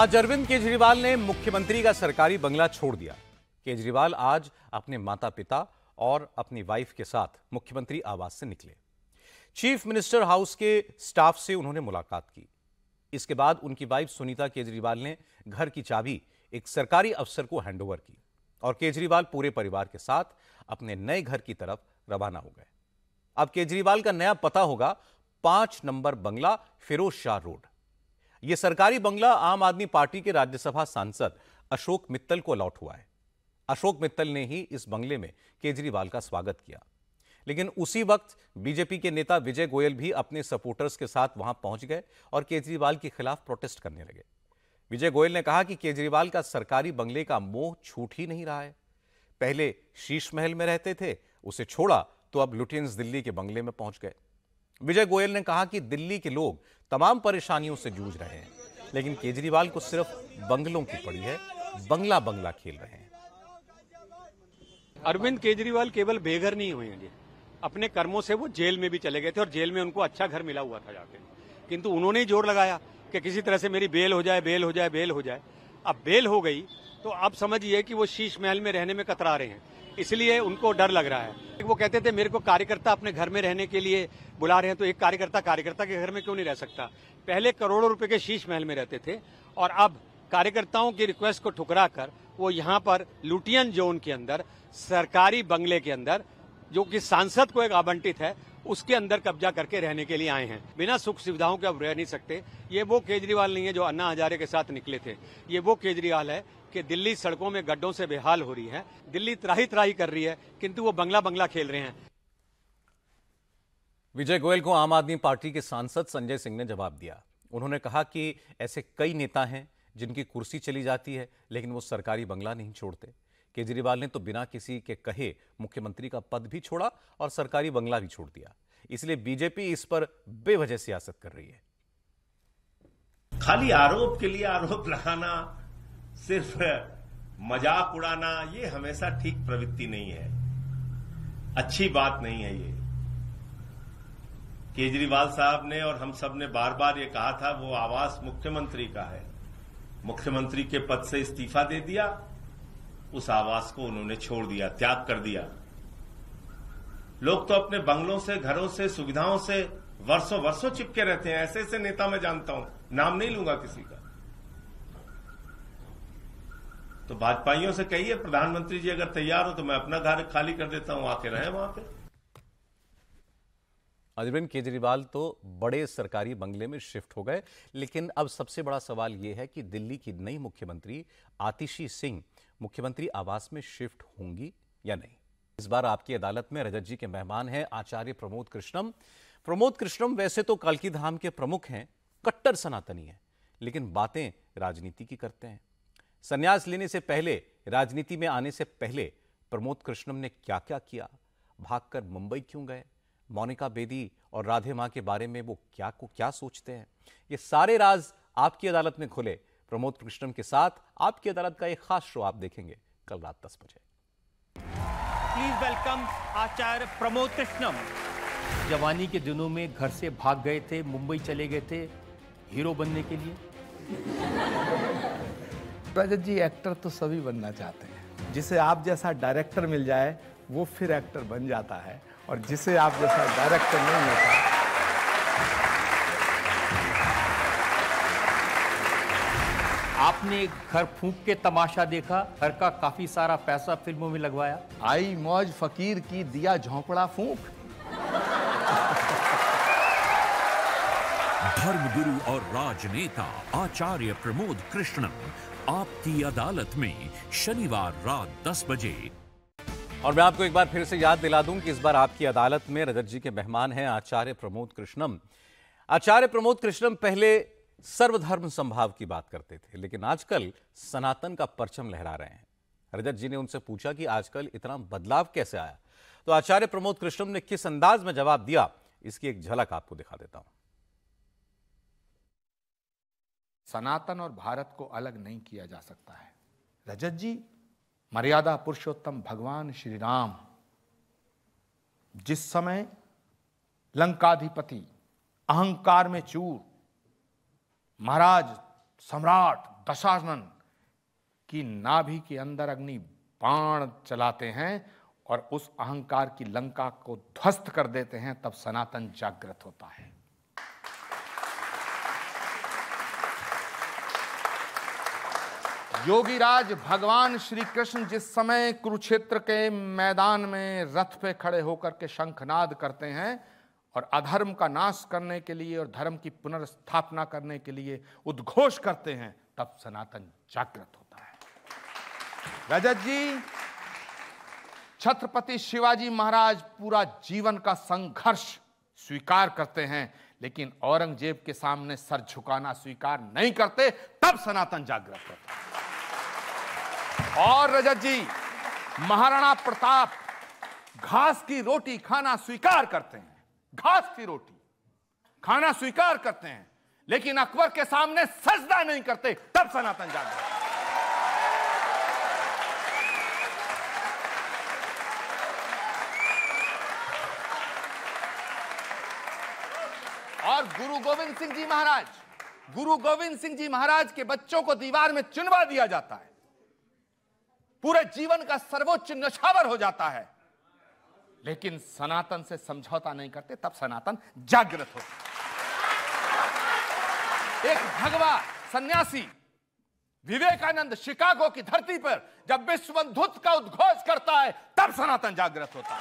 [SPEAKER 1] आज अरविंद केजरीवाल ने मुख्यमंत्री का सरकारी बंगला छोड़ दिया केजरीवाल आज अपने माता पिता और अपनी वाइफ के साथ मुख्यमंत्री आवास से निकले चीफ मिनिस्टर हाउस के स्टाफ से उन्होंने मुलाकात की इसके बाद उनकी वाइफ सुनीता केजरीवाल ने घर की चाबी एक सरकारी अफसर को हैंडओवर की और केजरीवाल पूरे परिवार के साथ अपने नए घर की तरफ रवाना हो गए अब केजरीवाल का नया पता होगा पांच नंबर बंगला फिरोज शाह रोड यह सरकारी बंगला आम आदमी पार्टी के राज्यसभा सांसद अशोक मित्तल को अलॉट हुआ है अशोक मित्तल ने ही इस बंगले में केजरीवाल का स्वागत किया लेकिन उसी वक्त बीजेपी के नेता विजय गोयल भी अपने सपोर्टर्स के साथ वहां पहुंच गए और केजरीवाल के खिलाफ प्रोटेस्ट करने लगे विजय गोयल ने कहा कि केजरीवाल का सरकारी बंगले का मोह छूट ही नहीं रहा है पहले शीश महल में रहते थे उसे छोड़ा तो अब लुटियंस दिल्ली के बंगले में पहुंच गए विजय गोयल ने कहा कि दिल्ली के लोग तमाम परेशानियों से जूझ रहे हैं लेकिन केजरीवाल को सिर्फ बंगलों की पड़ी है बंगला बंगला खेल रहे हैं
[SPEAKER 7] अरविंद केजरीवाल केवल बेघर नहीं हुए हैं अपने कर्मों से वो जेल में भी चले गए थे और जेल में उनको अच्छा घर मिला हुआ था जाके किंतु उन्होंने जोर लगाया कि किसी तरह से मेरी बेल हो जाए बेल हो जाए बेल हो जाए अब बेल हो गई तो अब समझिए कि वो शीश महल में रहने में कतरा रहे हैं इसलिए उनको डर लग रहा है वो कहते थे मेरे को कार्यकर्ता अपने घर में रहने के लिए बुला रहे हैं तो एक कार्यकर्ता कार्यकर्ता के घर में क्यों नहीं रह सकता पहले करोड़ों रुपए के शीश महल में रहते थे और अब कार्यकर्ताओं की रिक्वेस्ट को ठुकरा कर वो यहाँ पर लुटियन जोन के अंदर सरकारी बंगले के अंदर जो कि सांसद को एक आवंटित है उसके अंदर कब्जा करके रहने के लिए आए हैं बिना सुख सुविधाओं के अब रह नहीं सकते ये वो केजरीवाल नहीं है जो अन्ना हजारे के साथ निकले थे ये वो केजरीवाल है कि दिल्ली सड़कों में गड्ढों से बेहाल हो रही है दिल्ली त्राही त्राही कर रही है किंतु वो बंगला बंगला खेल रहे हैं
[SPEAKER 1] विजय गोयल को आम आदमी पार्टी के सांसद संजय सिंह ने जवाब दिया उन्होंने कहा कि ऐसे कई नेता हैं जिनकी कुर्सी चली जाती है लेकिन वो सरकारी बंगला नहीं छोड़ते केजरीवाल ने तो बिना किसी के कहे मुख्यमंत्री का पद भी छोड़ा और सरकारी बंगला भी छोड़ दिया इसलिए बीजेपी इस पर बेवजह सियासत कर रही है खाली आरोप
[SPEAKER 14] के लिए आरोप लगाना सिर्फ मजाक उड़ाना ये हमेशा ठीक प्रवृत्ति नहीं है अच्छी बात नहीं है ये केजरीवाल साहब ने और हम सब ने बार बार ये कहा था वो आवास मुख्यमंत्री का है मुख्यमंत्री के पद से इस्तीफा दे दिया उस आवास को उन्होंने छोड़ दिया त्याग कर दिया लोग तो अपने बंगलों से घरों से सुविधाओं से वर्षों वर्षों चिपके रहते हैं ऐसे ऐसे नेता मैं जानता हूं नाम नहीं लूंगा किसी का तो भाजपाइयों से कहिए प्रधानमंत्री जी अगर तैयार हो तो मैं अपना घर खाली कर देता हूं आके रहे वहां पे
[SPEAKER 1] अरविंद केजरीवाल तो बड़े सरकारी बंगले में शिफ्ट हो गए लेकिन अब सबसे बड़ा सवाल यह है कि दिल्ली की नई मुख्यमंत्री आतिशी सिंह मुख्यमंत्री आवास में शिफ्ट होंगी या नहीं इस बार आपकी अदालत में रजत जी के मेहमान हैं आचार्य प्रमोद कृष्णम प्रमोद कृष्णम वैसे तो कालकी धाम के प्रमुख हैं कट्टर सनातनी हैं लेकिन बातें राजनीति की करते हैं संन्यास लेने से पहले राजनीति में आने से पहले प्रमोद कृष्णम ने क्या क्या किया भागकर मुंबई क्यों गए मोनिका बेदी और राधे माँ के बारे में वो क्या को क्या सोचते हैं ये सारे राज आपकी अदालत में खुले प्रमोद कृष्णम के साथ आपकी अदालत का एक खास शो आप देखेंगे कल रात दस बजे
[SPEAKER 7] प्लीज वेलकम आचार्य प्रमोद कृष्णम जवानी के दिनों में घर से भाग गए थे मुंबई चले गए थे हीरो बनने के लिए
[SPEAKER 13] रजत जी एक्टर तो सभी बनना चाहते हैं जिसे आप जैसा डायरेक्टर मिल जाए वो फिर एक्टर बन जाता है और जिसे आप जैसा डायरेक्टर
[SPEAKER 7] नहीं मिलता आपने घर फूंक के तमाशा देखा घर का काफी सारा पैसा फिल्मों में लगवाया आई मौज फकीर की दिया झोंपड़ा फूंक धर्म गुरु और राजनेता
[SPEAKER 1] आचार्य प्रमोद कृष्णन आपकी अदालत में शनिवार रात 10 बजे और मैं आपको एक बार फिर से याद दिला दूं कि इस बार आपकी अदालत में रजत जी के मेहमान हैं आचार्य प्रमोद कृष्णम आचार्य प्रमोद कृष्णम पहले सर्वधर्म संभाव की बात करते थे लेकिन आजकल सनातन का परचम लहरा रहे हैं रजत जी ने उनसे पूछा कि आजकल इतना बदलाव कैसे आया तो आचार्य प्रमोद कृष्णम ने किस अंदाज में जवाब दिया
[SPEAKER 13] इसकी एक झलक आपको दिखा देता हूं सनातन और भारत को अलग नहीं किया जा सकता है रजत जी मर्यादा पुरुषोत्तम भगवान श्री राम जिस समय लंकाधिपति अहंकार में चूर महाराज सम्राट दशानन की नाभि के अंदर अग्नि बाण चलाते हैं और उस अहंकार की लंका को ध्वस्त कर देते हैं तब सनातन जागृत होता है योगीराज भगवान श्री कृष्ण जिस समय कुरुक्षेत्र के मैदान में रथ पे खड़े होकर के शंखनाद करते हैं और अधर्म का नाश करने के लिए और धर्म की पुनर्स्थापना करने के लिए उद्घोष करते हैं तब सनातन जागृत होता है रजत जी छत्रपति शिवाजी महाराज पूरा जीवन का संघर्ष स्वीकार करते हैं लेकिन औरंगजेब के सामने सर झुकाना स्वीकार नहीं करते तब सनातन जागृत होता और रजत जी महाराणा प्रताप घास की रोटी खाना स्वीकार करते हैं घास की रोटी खाना स्वीकार करते हैं लेकिन अकबर के सामने सजदा नहीं करते तब सनातन जाग और गुरु गोविंद सिंह जी महाराज गुरु गोविंद सिंह जी महाराज के बच्चों को दीवार में चुनवा दिया जाता है पूरे जीवन का सर्वोच्च नछावर हो जाता है लेकिन सनातन से समझौता नहीं करते तब सनातन जागृत होता एक भगवा सन्यासी विवेकानंद शिकागो की धरती पर जब विश्व बंधुत्व का उद्घोष करता है तब सनातन जागृत होता है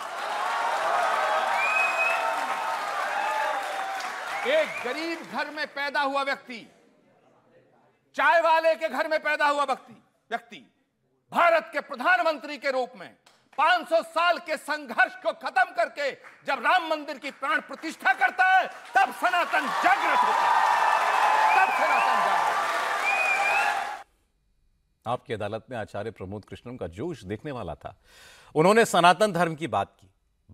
[SPEAKER 13] एक गरीब घर में पैदा हुआ व्यक्ति चाय वाले के घर में पैदा हुआ व्यक्ति व्यक्ति भारत के प्रधानमंत्री के रूप में 500 साल के संघर्ष को खत्म करके जब राम मंदिर की प्राण प्रतिष्ठा करता है तब सनातन जागृत होता है तब सनातन
[SPEAKER 1] जागृत आपकी अदालत में आचार्य प्रमोद कृष्णन का जोश देखने वाला था उन्होंने सनातन धर्म की बात की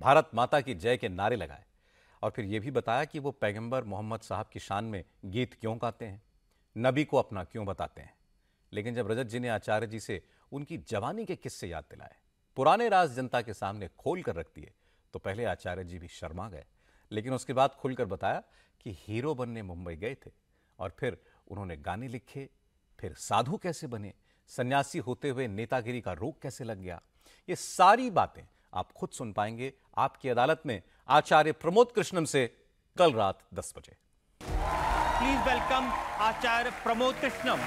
[SPEAKER 1] भारत माता की जय के नारे लगाए और फिर यह भी बताया कि वो पैगंबर मोहम्मद साहब की शान में गीत क्यों गाते हैं नबी को अपना क्यों बताते हैं लेकिन जब रजत जी ने आचार्य जी से उनकी जवानी के किस्से याद दिलाए पुराने राज जनता के सामने खोल कर रख दिए तो पहले आचार्य जी भी शर्मा गए लेकिन उसके बाद खुलकर बताया कि हीरो बनने मुंबई गए थे और फिर उन्होंने गाने लिखे फिर साधु कैसे बने सन्यासी होते हुए नेतागिरी का रोग कैसे लग गया ये सारी बातें आप खुद सुन पाएंगे आपकी अदालत में आचार्य प्रमोद कृष्णम से कल रात
[SPEAKER 13] दस बजे
[SPEAKER 7] प्लीज वेलकम आचार्य प्रमोद कृष्णम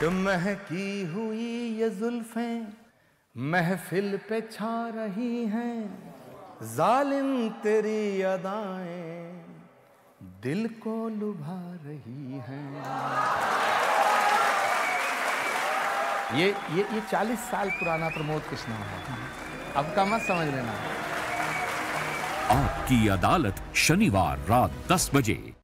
[SPEAKER 13] तुम महकी हुई ये जुल्फें महफिल पे छा रही हैं जालिम तेरी अदाएं दिल को लुभा रही हैं ये ये ये चालीस साल पुराना प्रमोद कृष्णा है अब का मत समझ लेना
[SPEAKER 1] आपकी अदालत
[SPEAKER 8] शनिवार रात दस बजे